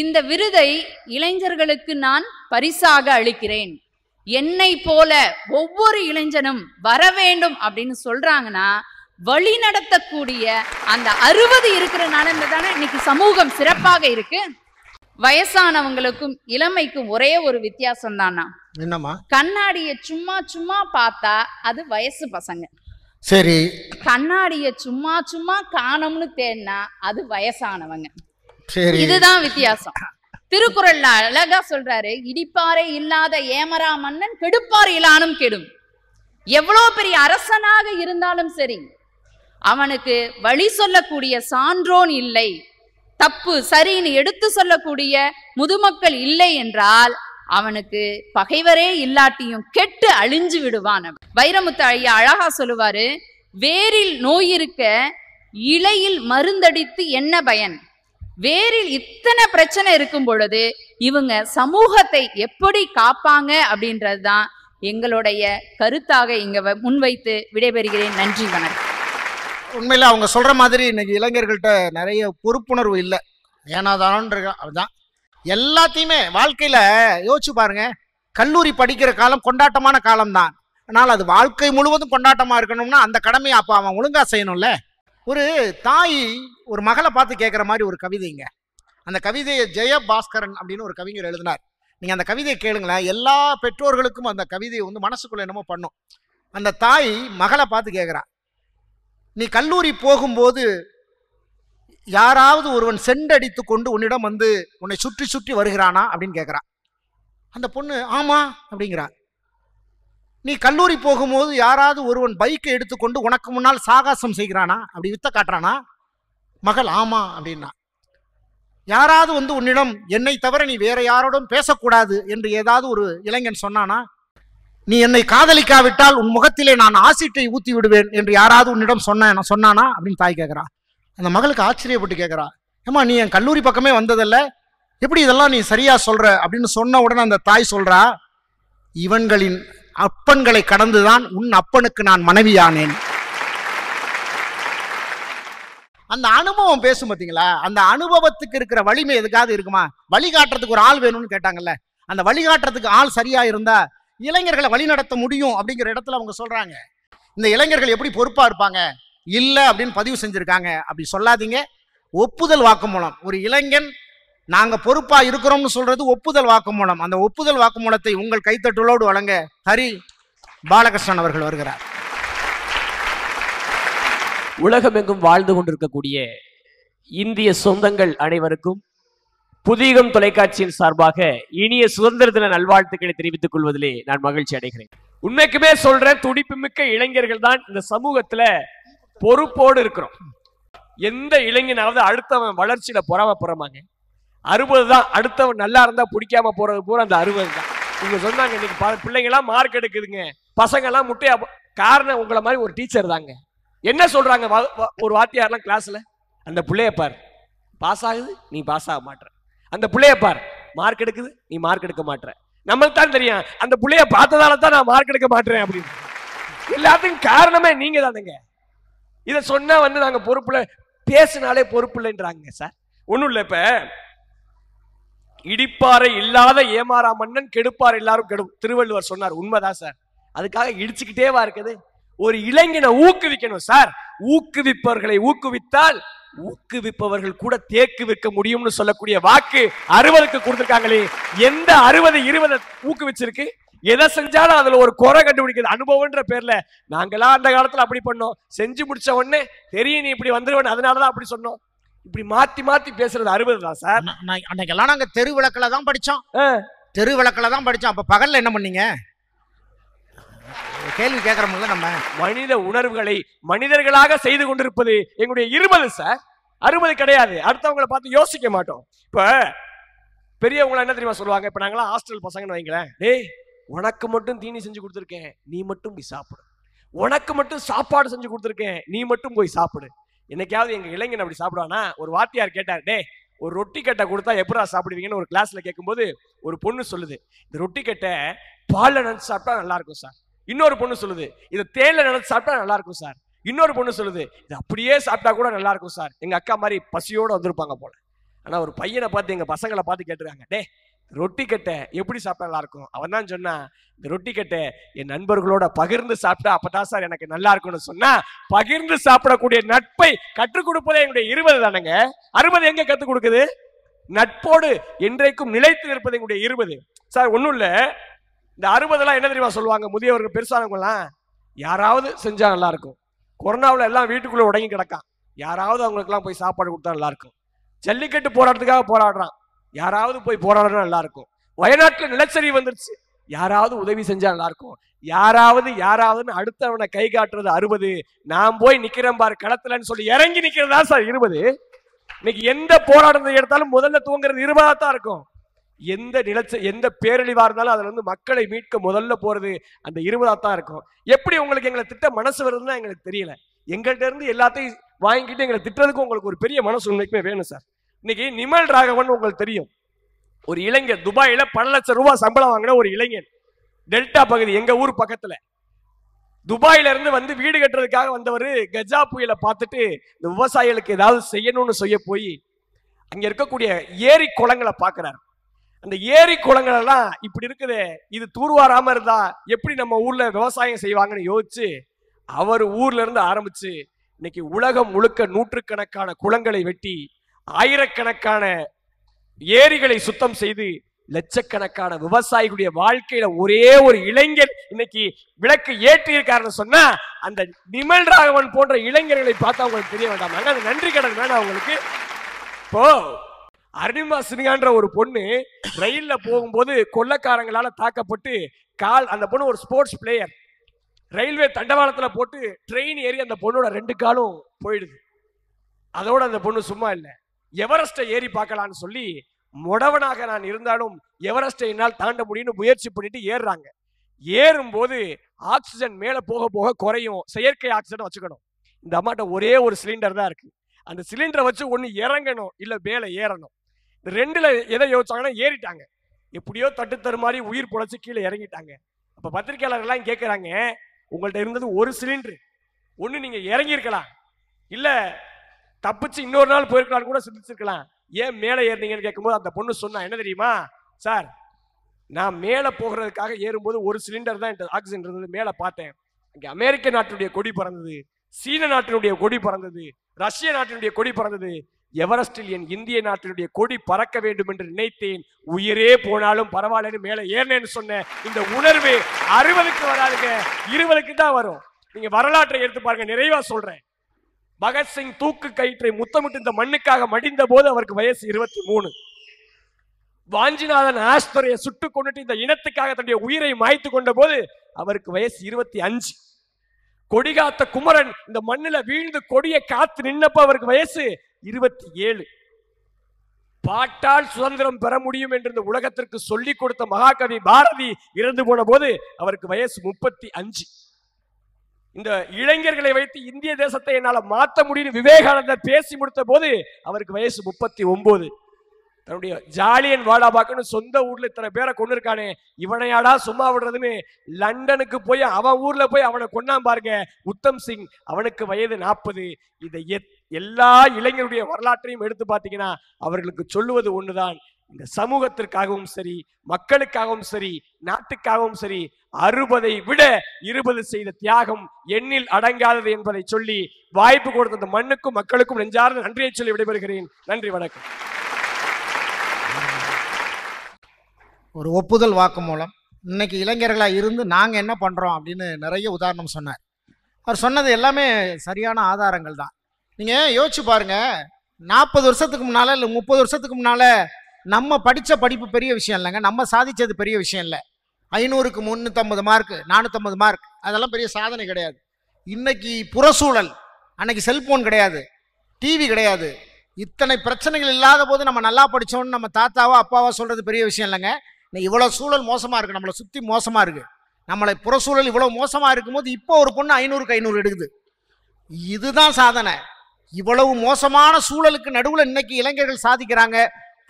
இந்த விருதை இளைஞர்களுக்கு நான் பரிசாக அளிக்கிறேன் என்னை போல ஒவ்வொரு இளைஞனும் வர வேண்டும் அப்படின்னு சொல்றாங்கன்னா வழி நடத்தக்கூடிய அந்த அறுபது இருக்கிறனால தானே இன்னைக்கு சமூகம் சிறப்பாக இருக்கு வயசானவங்களுக்கும் இளமைக்கும் ஒரே ஒரு வித்தியாசம் தானா என்னமா கண்ணாடிய சும்மா சும்மா பார்த்தா அது வயசு பசங்க சரி கண்ணாடிய சும்மா சும்மா காணோம்னு தேடினா அது வயசானவங்க சரி இதுதான் வித்தியாசம் திருக்குறள்ல அழகா சொல்றாரு இடிப்பாறை இல்லாத ஏமரா மன்னன் கெடுப்பாறையிலானும் இலானும் கெடும் எவ்வளோ பெரிய அரசனாக இருந்தாலும் சரி அவனுக்கு வழி சொல்லக்கூடிய சான்றோன் இல்லை தப்பு சரின்னு எடுத்து சொல்லக்கூடிய முதுமக்கள் இல்லை என்றால் அவனுக்கு பகைவரே இல்லாட்டியும் கெட்டு அழிஞ்சு விடுவான் வைரமுத்து ஐயா அழகா சொல்லுவாரு வேரில் நோய் இருக்க இலையில் மருந்தடித்து என்ன பயன் வேரில் இத்தனை பிரச்சனை இருக்கும் பொழுது இவங்க சமூகத்தை எப்படி காப்பாங்க அப்படின்றது தான் எங்களுடைய கருத்தாக இங்க முன்வைத்து விடைபெறுகிறேன் நன்றி வணக்கம் உண்மையில் அவங்க சொல்கிற மாதிரி இன்னைக்கு இளைஞர்கள்ட்ட நிறைய பொறுப்புணர்வு இல்லை ஏன்னா அதுதான் எல்லாத்தையுமே வாழ்க்கையில் யோசிச்சு பாருங்க கல்லூரி படிக்கிற காலம் கொண்டாட்டமான காலம்தான் ஆனால் அது வாழ்க்கை முழுவதும் கொண்டாட்டமாக இருக்கணும்னா அந்த கடமையை அப்போ அவன் ஒழுங்காக செய்யணும்ல ஒரு தாய் ஒரு மகளை பார்த்து கேட்குற மாதிரி ஒரு கவிதைங்க அந்த கவிதையை ஜெயபாஸ்கரன் அப்படின்னு ஒரு கவிஞர் எழுதினார் நீங்கள் அந்த கவிதையை கேளுங்களேன் எல்லா பெற்றோர்களுக்கும் அந்த கவிதையை வந்து மனசுக்குள்ளே என்னமோ பண்ணும் அந்த தாய் மகளை பார்த்து கேட்குறான் நீ கல்லூரி போகும்போது யாராவது ஒருவன் சென்றடித்து கொண்டு உன்னிடம் வந்து உன்னை சுற்றி சுற்றி வருகிறானா அப்படின்னு கேட்குறான் அந்த பொண்ணு ஆமாம் அப்படிங்கிறா நீ கல்லூரி போகும்போது யாராவது ஒருவன் பைக்கை எடுத்துக்கொண்டு உனக்கு முன்னால் சாகாசம் செய்கிறானா அப்படி வித்த காட்டுறானா மகள் ஆமா அப்படின்னா யாராவது வந்து உன்னிடம் என்னை தவிர நீ வேற யாரோடும் பேசக்கூடாது என்று ஏதாவது ஒரு இளைஞன் சொன்னானா நீ என்னை காதலிக்காவிட்டால் உன் முகத்திலே நான் ஆசிட்டை ஊத்தி விடுவேன் என்று யாராவது உன்னிடம் சொன்ன சொன்னானா அப்படின்னு தாய் கேட்குறா அந்த மகளுக்கு ஆச்சரியப்பட்டு கேட்குறா ஏமா நீ என் கல்லூரி பக்கமே வந்ததில்ல எப்படி இதெல்லாம் நீ சரியா சொல்ற அப்படின்னு சொன்ன உடனே அந்த தாய் சொல்றா இவன்களின் அப்பன்களை கடந்துதான் உன் அப்பனுக்கு நான் மனைவியானேன் அந்த அனுபவம் பேசும் பார்த்தீங்களா அந்த அனுபவத்துக்கு இருக்கிற வலிமை எதுக்காவது இருக்குமா வழிகாட்டுறதுக்கு ஒரு ஆள் வேணும்னு கேட்டாங்கல்ல அந்த வழிகாட்டுறதுக்கு ஆள் சரியா இருந்தா இளைஞர்களை வழிநடத்த முடியும் அப்படிங்கிற இடத்துல அவங்க சொல்றாங்க இந்த இளைஞர்கள் எப்படி பொறுப்பா இருப்பாங்க இல்லை அப்படின்னு பதிவு செஞ்சுருக்காங்க அப்படி சொல்லாதீங்க ஒப்புதல் வாக்குமூலம் ஒரு இளைஞன் நாங்கள் பொறுப்பாக இருக்கிறோம்னு சொல்றது ஒப்புதல் வாக்குமூலம் அந்த ஒப்புதல் வாக்குமூலத்தை உங்கள் கைத்தட்டுகளோடு வழங்க ஹரி பாலகிருஷ்ணன் அவர்கள் வருகிறார் உலகமெங்கும் வாழ்ந்து கொண்டிருக்கக்கூடிய இந்திய சொந்தங்கள் அனைவருக்கும் புதிகம் தொலைக்காட்சியின் சார்பாக இனிய சுதந்திர தின நல்வாழ்த்துக்களை தெரிவித்துக் கொள்வதிலே நான் மகிழ்ச்சி அடைகிறேன் உண்மைக்குமே சொல்ற துடிப்புமிக்க இளைஞர்கள் தான் இந்த சமூகத்துல பொறுப்போடு இருக்கிறோம் எந்த இளைஞனாவது அடுத்தவன் வளர்ச்சியில போறமாங்க அறுபது தான் அடுத்தவன் நல்லா இருந்தா பிடிக்காம போறது பூரா அந்த அறுபது தான் இவங்க சொன்னாங்க இன்னைக்கு எல்லாம் மார்க் எடுக்குதுங்க பசங்கெல்லாம் முட்டையா காரணம் உங்களை மாதிரி ஒரு டீச்சர் தாங்க என்ன சொல்றாங்க ஒரு வாத்தியார்லாம் கிளாஸ்ல அந்த பிள்ளைய பார் பாஸ் ஆகுது நீ பாஸ் ஆக மாட்டேற அந்த பிள்ளைய பார் மார்க் எடுக்குது நீ மார்க் எடுக்க மாட்டேற நம்மளுக்கு தான் தெரியும் அந்த புள்ளைய பார்த்ததால தான் நான் மார்க் எடுக்க மாட்டேன் அப்படின்னு எல்லாத்துக்கும் காரணமே நீங்க தானுங்க இதை சொன்னா வந்து நாங்க பொறுப்புல பேசினாலே பொறுப்பு இல்லைன்றாங்க சார் ஒன்றும் இல்லை இப்ப இடிப்பாறை இல்லாத ஏமாறா மன்னன் கெடுப்பார் எல்லாரும் கெடும் திருவள்ளுவர் சொன்னார் உண்மைதான் சார் அதுக்காக இடிச்சுக்கிட்டேவா இருக்குது ஒரு இளைஞனை ஊக்குவிக்கணும் சார் ஊக்குவிப்பவர்களை ஊக்குவித்தால் ஊக்குவிப்பவர்கள் கூட தேக்கு விற்க முடியும்னு சொல்லக்கூடிய வாக்கு அறுவதுக்கு கொடுத்துருக்காங்களே எந்த அறுபது இருபது ஊக்குவிச்சிருக்கு எதை செஞ்சாலும் அதுல ஒரு குறை கண்டுபிடிக்கிறது அனுபவம்ன்ற பேர்ல நாங்களாம் அந்த காலத்துல அப்படி பண்ணோம் செஞ்சு முடிச்ச உடனே தெரியும் நீ இப்படி வந்துருவன் அதனாலதான் அப்படி சொன்னோம் இப்படி மாத்தி மாத்தி பேசுறது அறுபது தான் சார் அன்னைக்கெல்லாம் நாங்க தெரு விளக்கில தான் படிச்சோம் தெரு விளக்கில தான் படிச்சோம் அப்ப பகல்ல என்ன பண்ணீங்க கேள்வி கேட்கறோம்ல நம்ம மனித உணர்வுகளை மனிதர்களாக செய்து கொண்டிருப்பது எங்களுடைய இருபது சார் அறுபது கிடையாது அடுத்தவங்களை பார்த்து யோசிக்க மாட்டோம் இப்போ பெரியவங்களை என்ன தெரியுமா சொல்லுவாங்க இப்போ நாங்களாம் ஹாஸ்டல் பசங்கன்னு வைங்களேன் டேய் உனக்கு மட்டும் தீனி செஞ்சு கொடுத்துருக்கேன் நீ மட்டும் போய் சாப்பிடு உனக்கு மட்டும் சாப்பாடு செஞ்சு கொடுத்துருக்கேன் நீ மட்டும் போய் சாப்பிடு என்னைக்காவது எங்கள் இளைஞன் அப்படி சாப்பிடுவானா ஒரு வாத்தியார் கேட்டார் டே ஒரு ரொட்டி கட்டை கொடுத்தா எப்படா சாப்பிடுவீங்கன்னு ஒரு கிளாஸ்ல கேட்கும்போது ஒரு பொண்ணு சொல்லுது இந்த ரொட்டி கட்டை பாலில் நினைச்சு சாப்பிட்டா நல்லாயிருக்கும் சார் இன்னொரு பொண்ணு சொல்லுது இதை தேனில் நினைச்சு சாப்பிட்டா நல்லா இருக்கும் சார் இன்னொரு பொண்ணு சொல்லுது இது அப்படியே சாப்பிட்டா கூட நல்லா இருக்கும் சார் எங்க அக்கா மாதிரி பசியோட வந்திருப்பாங்க போல ஆனா ஒரு பையனை பார்த்து எங்க பசங்களை பார்த்து கேட்டுருக்காங்க டே ரொட்டி கட்டை எப்படி சாப்பிட்டா நல்லா இருக்கும் அவன் தான் சொன்னா இந்த ரொட்டி கட்டை என் நண்பர்களோட பகிர்ந்து சாப்பிட்டா அப்பதான் சார் எனக்கு நல்லா இருக்கும்னு சொன்னா பகிர்ந்து சாப்பிடக்கூடிய நட்பை கற்றுக் கொடுப்பதே என்னுடைய இருபது தானங்க அறுபது எங்க கற்றுக் கொடுக்குது நட்போடு என்றைக்கும் நிலைத்து நிற்பது எங்களுடைய இருபது சார் ஒன்றும் இல்லை இந்த அறுபதெல்லாம் என்ன தெரியுமா சொல்லுவாங்க முதியவர்கள் பெருசானவங்களாம் யாராவது செஞ்சால் நல்லாயிருக்கும் கொரோனாவில் எல்லாம் வீட்டுக்குள்ளே உடங்கி கிடக்கான் யாராவது அவங்களுக்குலாம் போய் சாப்பாடு கொடுத்தா நல்லாயிருக்கும் ஜல்லிக்கட்டு போராட்டத்துக்காக போராடுறான் யாராவது போய் போராடுறா நல்லாயிருக்கும் வயநாட்டில் நிலச்சரி வந்துருச்சு யாராவது உதவி செஞ்சால் நல்லாயிருக்கும் யாராவது யாராவதுன்னு அடுத்தவனை கை காட்டுறது அறுபது நான் போய் நிற்கிறேன் பார் களத்துலன்னு சொல்லி இறங்கி நிற்கிறதா சார் இருபது இன்னைக்கு எந்த போராட்டத்தை எடுத்தாலும் முதல்ல தூங்குறது இருபதாக தான் இருக்கும் எந்த நிலச்ச எந்த பேரழிவாக இருந்தாலும் அதில் வந்து மக்களை மீட்க முதல்ல போகிறது அந்த இருபதாக தான் இருக்கும் எப்படி உங்களுக்கு எங்களை திட்ட மனசு வருதுன்னா எங்களுக்கு தெரியல எங்கள்கிட்ட இருந்து எல்லாத்தையும் வாங்கிட்டு எங்களை திட்டுறதுக்கும் உங்களுக்கு ஒரு பெரிய மனசு உண்மைக்குமே வேணும் சார் இன்னைக்கு நிமல் ராகவன் உங்களுக்கு தெரியும் ஒரு இளைஞர் துபாயில் பல லட்சம் ரூபாய் சம்பளம் வாங்கின ஒரு இளைஞன் டெல்டா பகுதி எங்கள் ஊர் பக்கத்தில் துபாயில இருந்து வந்து வீடு கட்டுறதுக்காக வந்தவர் கஜா புயலை பார்த்துட்டு இந்த விவசாயிகளுக்கு ஏதாவது செய்யணும்னு செய்ய போய் அங்கே இருக்கக்கூடிய ஏரி குளங்களை பார்க்குறாரு அந்த ஏரி குளங்கள் எல்லாம் இப்படி இருக்குது இது தூர்வாராம இருந்தா எப்படி நம்ம ஊர்ல விவசாயம் செய்வாங்கன்னு யோசிச்சு அவர் ஊர்ல இருந்து ஆரம்பிச்சு இன்னைக்கு உலகம் முழுக்க நூற்றுக்கணக்கான குளங்களை வெட்டி ஆயிரக்கணக்கான ஏரிகளை சுத்தம் செய்து லட்சக்கணக்கான விவசாயிகளுடைய வாழ்க்கையில ஒரே ஒரு இளைஞர் இன்னைக்கு விளக்கு ஏற்றி இருக்காருன்னு சொன்னா அந்த நிமல் ராகவன் போன்ற இளைஞர்களை பார்த்தா அவங்களுக்கு தெரிய வேண்டாம் அது நன்றி கடன் வேணாம் அவங்களுக்கு இப்போ அருணிமா சின்ஹான்ற ஒரு பொண்ணு ரயில்ல போகும்போது கொள்ளக்காரங்களால தாக்கப்பட்டு கால் அந்த பொண்ணு ஒரு ஸ்போர்ட்ஸ் பிளேயர் ரயில்வே தண்டவாளத்தில் போட்டு ட்ரெயின் ஏறி அந்த பொண்ணோட ரெண்டு காலும் போயிடுது அதோட அந்த பொண்ணு சும்மா இல்லை எவரெஸ்ட்டை ஏறி பார்க்கலான்னு சொல்லி முடவனாக நான் இருந்தாலும் எவரெஸ்ட்டை என்னால் தாண்ட முடியும்னு முயற்சி பண்ணிட்டு ஏறுறாங்க ஏறும்போது ஆக்சிஜன் மேலே போக போக குறையும் செயற்கை ஆக்சிஜன் வச்சுக்கணும் இந்த அம்மாட்ட ஒரே ஒரு சிலிண்டர் தான் இருக்கு அந்த சிலிண்டரை வச்சு ஒன்று இறங்கணும் இல்லை மேலே ஏறணும் இந்த ரெண்டில் எதை யோசிச்சாங்கன்னா ஏறிட்டாங்க எப்படியோ தட்டு தரு மாதிரி உயிர் பொழைச்சி கீழே இறங்கிட்டாங்க அப்போ பத்திரிகையாளர்கள்லாம் கேட்குறாங்க உங்கள்கிட்ட இருந்தது ஒரு சிலிண்டரு ஒன்று நீங்கள் இறங்கியிருக்கலாம் இல்லை தப்பிச்சு இன்னொரு நாள் போயிருக்கலாம் கூட சிந்திச்சிருக்கலாம் ஏன் மேலே ஏறினீங்கன்னு கேட்கும்போது அந்த பொண்ணு சொன்னா என்ன தெரியுமா சார் நான் மேலே போகிறதுக்காக ஏறும்போது ஒரு சிலிண்டர் தான் என் ஆக்சிஜன் இருந்தது மேலே பார்த்தேன் அங்கே அமெரிக்க நாட்டினுடைய கொடி பறந்தது சீன நாட்டினுடைய கொடி பறந்தது ரஷ்ய நாட்டினுடைய கொடி பறந்தது எவரெஸ்டில் என் இந்திய நாட்டினுடைய கொடி பறக்க வேண்டும் என்று நினைத்தேன் உயிரே போனாலும் பரவாயில்லன்னு மேலே ஏறினேன்னு சொன்ன இந்த உணர்வு அறுபதுக்கு வராதுங்க இருபதுக்கு தான் வரும் நீங்க வரலாற்றை எடுத்து பாருங்க நிறைவா சொல்றேன் பகத்சிங் தூக்கு கயிற்றை முத்தமிட்டு இந்த மண்ணுக்காக மடிந்த போது அவருக்கு வயசு இருபத்தி மூணு வாஞ்சிநாதன் ஆஸ்தரையை சுட்டு கொண்டுட்டு இந்த இனத்துக்காக தன்னுடைய உயிரை மாய்த்து கொண்ட போது அவருக்கு வயசு இருபத்தி அஞ்சு கொடிகாத்த குமரன் இந்த மண்ணில் வீழ்ந்து கொடியை காத்து நின்னப்ப அவருக்கு வயசு இருபத்தி ஏழு பாட்டால் சுதந்திரம் பெற முடியும் என்று இந்த உலகத்திற்கு சொல்லிக் கொடுத்த மகாகவி பாரதி இறந்து போன போது அவருக்கு வயசு முப்பத்தி அஞ்சு இந்த இளைஞர்களை வைத்து இந்திய தேசத்தை என்னால் மாற்ற முடியும் விவேகானந்தர் பேசி முடித்த போது அவருக்கு வயசு முப்பத்தி ஒன்பது தன்னுடைய ஜாலியன் வாலாபாக்குன்னு சொந்த ஊர்ல இத்தனை பேரை கொண்டு இவனையாடா சும்மா விடுறதுன்னு லண்டனுக்கு போய் அவன் ஊர்ல போய் அவனை கொண்டா பாருங்க உத்தம் சிங் அவனுக்கு வயது நாற்பது இதை எல்லா இளைஞருடைய வரலாற்றையும் எடுத்து பார்த்தீங்கன்னா அவர்களுக்கு சொல்லுவது ஒண்ணுதான் இந்த சமூகத்திற்காகவும் சரி மக்களுக்காகவும் சரி நாட்டுக்காகவும் சரி அறுபதை விட இருபது செய்த தியாகம் எண்ணில் அடங்காதது என்பதை சொல்லி வாய்ப்பு கொடுத்த மண்ணுக்கும் மக்களுக்கும் நெஞ்சார்ந்த நன்றியை சொல்லி விடைபெறுகிறேன் நன்றி வணக்கம் ஒரு ஒப்புதல் வாக்கு மூலம் இன்னைக்கு இளைஞர்களாக இருந்து நாங்கள் என்ன பண்ணுறோம் அப்படின்னு நிறைய உதாரணம் சொன்னார் அவர் சொன்னது எல்லாமே சரியான ஆதாரங்கள் தான் நீங்கள் யோசிச்சு பாருங்கள் நாற்பது வருஷத்துக்கு முன்னால் இல்லை முப்பது வருஷத்துக்கு முன்னால் நம்ம படித்த படிப்பு பெரிய விஷயம் இல்லைங்க நம்ம சாதித்தது பெரிய விஷயம் இல்லை ஐநூறுக்கு முந்நூற்றம்பது மார்க் நானூற்றம்பது மார்க் அதெல்லாம் பெரிய சாதனை கிடையாது இன்னைக்கு புறசூழல் அன்னைக்கு செல்ஃபோன் கிடையாது டிவி கிடையாது இத்தனை பிரச்சனைகள் இல்லாத போது நம்ம நல்லா படித்தோன்னு நம்ம தாத்தாவோ அப்பாவோ சொல்கிறது பெரிய விஷயம் இல்லைங்க இன்னைக்கு இவ்வளோ சூழல் மோசமாக இருக்குது நம்மளை சுற்றி மோசமாக இருக்குது நம்மளை புற சூழல் இவ்வளோ மோசமாக இருக்கும்போது இப்போ ஒரு பொண்ணு ஐநூறுக்கு ஐநூறு எடுக்குது இதுதான் சாதனை இவ்வளவு மோசமான சூழலுக்கு நடுவில் இன்னைக்கு இளைஞர்கள் சாதிக்கிறாங்க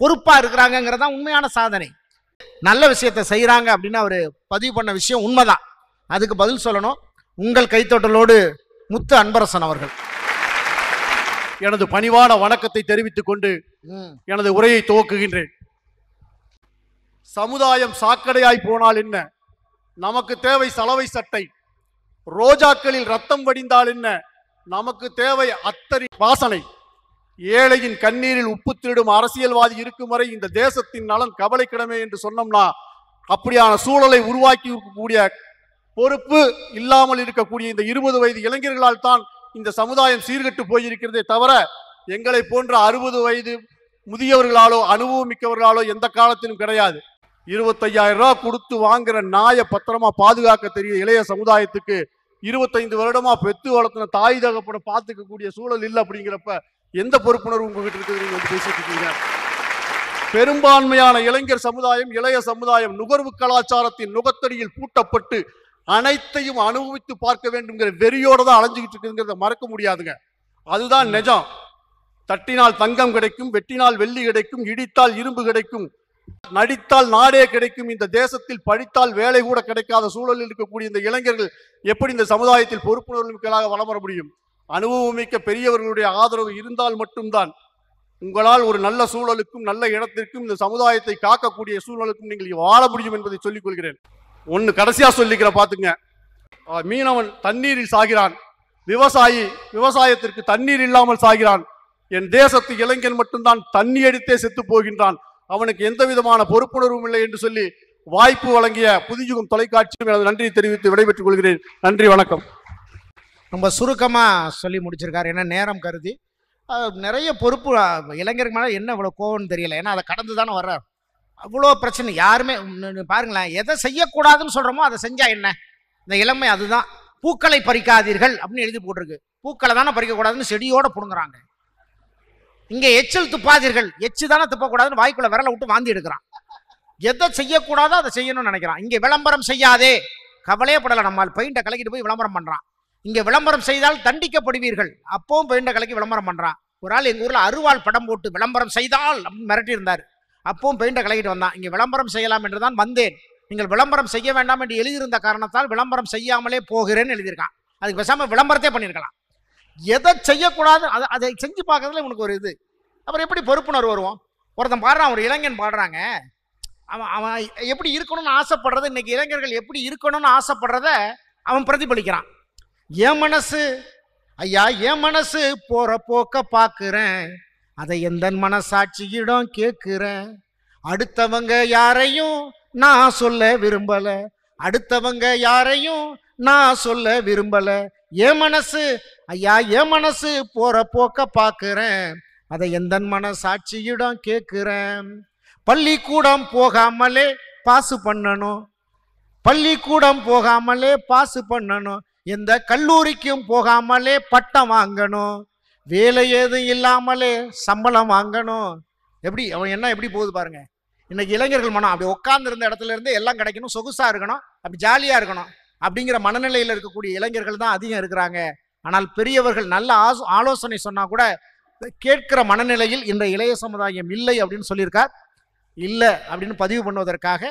பொறுப்பாக இருக்கிறாங்கங்கிறது தான் உண்மையான சாதனை நல்ல விஷயத்தை செய்கிறாங்க அப்படின்னு அவர் பதிவு பண்ண விஷயம் உண்மைதான் அதுக்கு பதில் சொல்லணும் உங்கள் கைத்தொட்டலோடு முத்து அன்பரசன் அவர்கள் எனது பணிவான வணக்கத்தை தெரிவித்துக் கொண்டு எனது உரையை துவக்குகின்றேன் சமுதாயம் சாக்கடையாய் போனால் என்ன நமக்கு தேவை சலவை சட்டை ரோஜாக்களில் ரத்தம் வடிந்தால் என்ன நமக்கு தேவை அத்தரி வாசனை ஏழையின் கண்ணீரில் உப்பு திருடும் அரசியல்வாதி இருக்கும் வரை இந்த தேசத்தின் நலன் கவலைக்கிடமே என்று சொன்னோம்னா அப்படியான சூழலை உருவாக்கி இருக்கக்கூடிய பொறுப்பு இல்லாமல் இருக்கக்கூடிய இந்த இருபது வயது இளைஞர்களால் தான் இந்த சமுதாயம் சீர்கட்டு போயிருக்கிறதே தவிர எங்களை போன்ற அறுபது வயது முதியவர்களாலோ அனுபவம் மிக்கவர்களாலோ எந்த காலத்திலும் கிடையாது இருபத்தையாயிரம் ரூபா கொடுத்து வாங்குற நாய பத்திரமா பாதுகாக்க தெரியும் இளைய சமுதாயத்துக்கு இருபத்தைந்து வருடமா பெத்து வளர்த்தின தாய் தகப்பட பார்த்துக்கக்கூடிய சூழல் இல்லை அப்படிங்கிறப்ப எந்த பொறுப்புணர்வு உங்ககிட்ட இருக்குது நீங்க வந்து பேசிட்டு இருக்கீங்க பெரும்பான்மையான இளைஞர் சமுதாயம் இளைய சமுதாயம் நுகர்வு கலாச்சாரத்தின் நுகத்தடியில் பூட்டப்பட்டு அனைத்தையும் அனுபவித்து பார்க்க வேண்டும்ங்கிற வெறியோட தான் அலைஞ்சுக்கிட்டு இருக்குங்கிறத மறக்க முடியாதுங்க அதுதான் நிஜம் தட்டினால் தங்கம் கிடைக்கும் வெட்டினால் வெள்ளி கிடைக்கும் இடித்தால் இரும்பு கிடைக்கும் நடித்தால் நாடே கிடைக்கும் இந்த தேசத்தில் படித்தால் வேலை கூட கிடைக்காத சூழலில் இருக்கக்கூடிய இந்த இளைஞர்கள் எப்படி இந்த சமுதாயத்தில் பொறுப்புணர்வுகளாக வளம் வர முடியும் அனுபவமிக்க பெரியவர்களுடைய ஆதரவு இருந்தால் மட்டும்தான் உங்களால் ஒரு நல்ல சூழலுக்கும் நல்ல இடத்திற்கும் இந்த சமுதாயத்தை காக்கக்கூடிய சூழலுக்கும் நீங்கள் வாழ முடியும் என்பதை சொல்லிக் கொள்கிறேன் ஒன்று கடைசியாக சொல்லிக்கிற பார்த்துங்க மீனவன் தண்ணீரில் சாகிறான் விவசாயி விவசாயத்திற்கு தண்ணீர் இல்லாமல் சாகிறான் என் தேசத்து இளைஞன் மட்டும்தான் தண்ணி அடித்தே செத்து போகின்றான் அவனுக்கு எந்த விதமான பொறுப்புணர்வும் இல்லை என்று சொல்லி வாய்ப்பு வழங்கிய புதுஜுகம் தொலைக்காட்சியும் எனது நன்றியை தெரிவித்து விடைபெற்றுக் கொள்கிறேன் நன்றி வணக்கம் ரொம்ப சுருக்கமாக சொல்லி முடிச்சிருக்காரு என்ன நேரம் கருதி நிறைய பொறுப்பு இளைஞருக்கு மேலே என்ன இவ்வளோ கோவம்னு தெரியல ஏன்னா அதை கடந்து தானே வர்றார் அவ்வளோ பிரச்சனை யாருமே பாருங்களேன் எதை செய்யக்கூடாதுன்னு சொல்கிறோமோ அதை செஞ்சால் என்ன இந்த இளமை அதுதான் பூக்களை பறிக்காதீர்கள் அப்படின்னு எழுதி போட்டிருக்கு பூக்களை தானே பறிக்கக்கூடாதுன்னு செடியோடு பிடுங்குறாங்க இங்க எச்சில் துப்பாதீர்கள் எச்சு தானே துப்பக்கூடாதுன்னு வாய்க்குள்ள விரல விட்டு வாந்தி எடுக்கிறான் எதை செய்யக்கூடாதோ அதை செய்யணும்னு நினைக்கிறான் இங்கே விளம்பரம் செய்யாதே கவலையே படல நம்மால் பெயிண்ட கலக்கிட்டு போய் விளம்பரம் பண்ணுறான் இங்கே விளம்பரம் செய்தால் தண்டிக்கப்படுவீர்கள் அப்பவும் பெயிண்டை கலக்கி விளம்பரம் பண்ணுறான் ஒரு ஆள் எங்கள் ஊரில் அருவாள் படம் போட்டு விளம்பரம் செய்தால் மிரட்டி மிரட்டியிருந்தார் அப்பவும் பெயிண்ட கலக்கிட்டு வந்தான் இங்கே விளம்பரம் செய்யலாம் என்றுதான் வந்தேன் நீங்கள் விளம்பரம் செய்ய வேண்டாம் என்று எழுதியிருந்த காரணத்தால் விளம்பரம் செய்யாமலே போகிறேன்னு எழுதியிருக்கான் அதுக்கு பேசாமல் விளம்பரத்தே பண்ணியிருக்கலாம் எதை செய்யக்கூடாது அதை அதை செஞ்சு பார்க்கறதுல உனக்கு ஒரு இது அப்புறம் எப்படி பொறுப்புணர்வு வருவோம் ஒருத்தன் பாடுறான் ஒரு இளைஞன் பாடுறாங்க அவன் அவன் எப்படி இருக்கணும்னு ஆசைப்படுறது இன்னைக்கு இளைஞர்கள் எப்படி இருக்கணும்னு ஆசைப்படுறத அவன் பிரதிபலிக்கிறான் என் மனசு ஐயா என் மனசு போகிற போக்க பார்க்குறேன் அதை எந்த மனசாட்சியிடம் கேட்குறேன் அடுத்தவங்க யாரையும் நான் சொல்ல விரும்பலை அடுத்தவங்க யாரையும் நான் சொல்ல விரும்பலை என் மனசு ஐயா என் மனசு போற போக்க பாக்குறேன் அதை எந்த மனசாட்சியிடம் கேட்கிறேன் பள்ளிக்கூடம் போகாமலே பாசு பண்ணணும் பள்ளிக்கூடம் போகாமலே பாசு பண்ணணும் எந்த கல்லூரிக்கும் போகாமலே பட்டம் வாங்கணும் வேலை எதுவும் இல்லாமலே சம்பளம் வாங்கணும் எப்படி அவன் என்ன எப்படி போகுது பாருங்க இன்னைக்கு இளைஞர்கள் மனம் அப்படி உட்கார்ந்துருந்த இடத்துல இருந்து எல்லாம் கிடைக்கணும் சொகுசாக இருக்கணும் அப்படி ஜாலியாக இருக்கணும் அப்படிங்கிற மனநிலையில் இருக்கக்கூடிய இளைஞர்கள் தான் அதிகம் இருக்கிறாங்க ஆனால் பெரியவர்கள் நல்ல ஆசோ ஆலோசனை சொன்னால் கூட கேட்கிற மனநிலையில் இந்த இளைய சமுதாயம் இல்லை அப்படின்னு சொல்லியிருக்கார் இல்லை அப்படின்னு பதிவு பண்ணுவதற்காக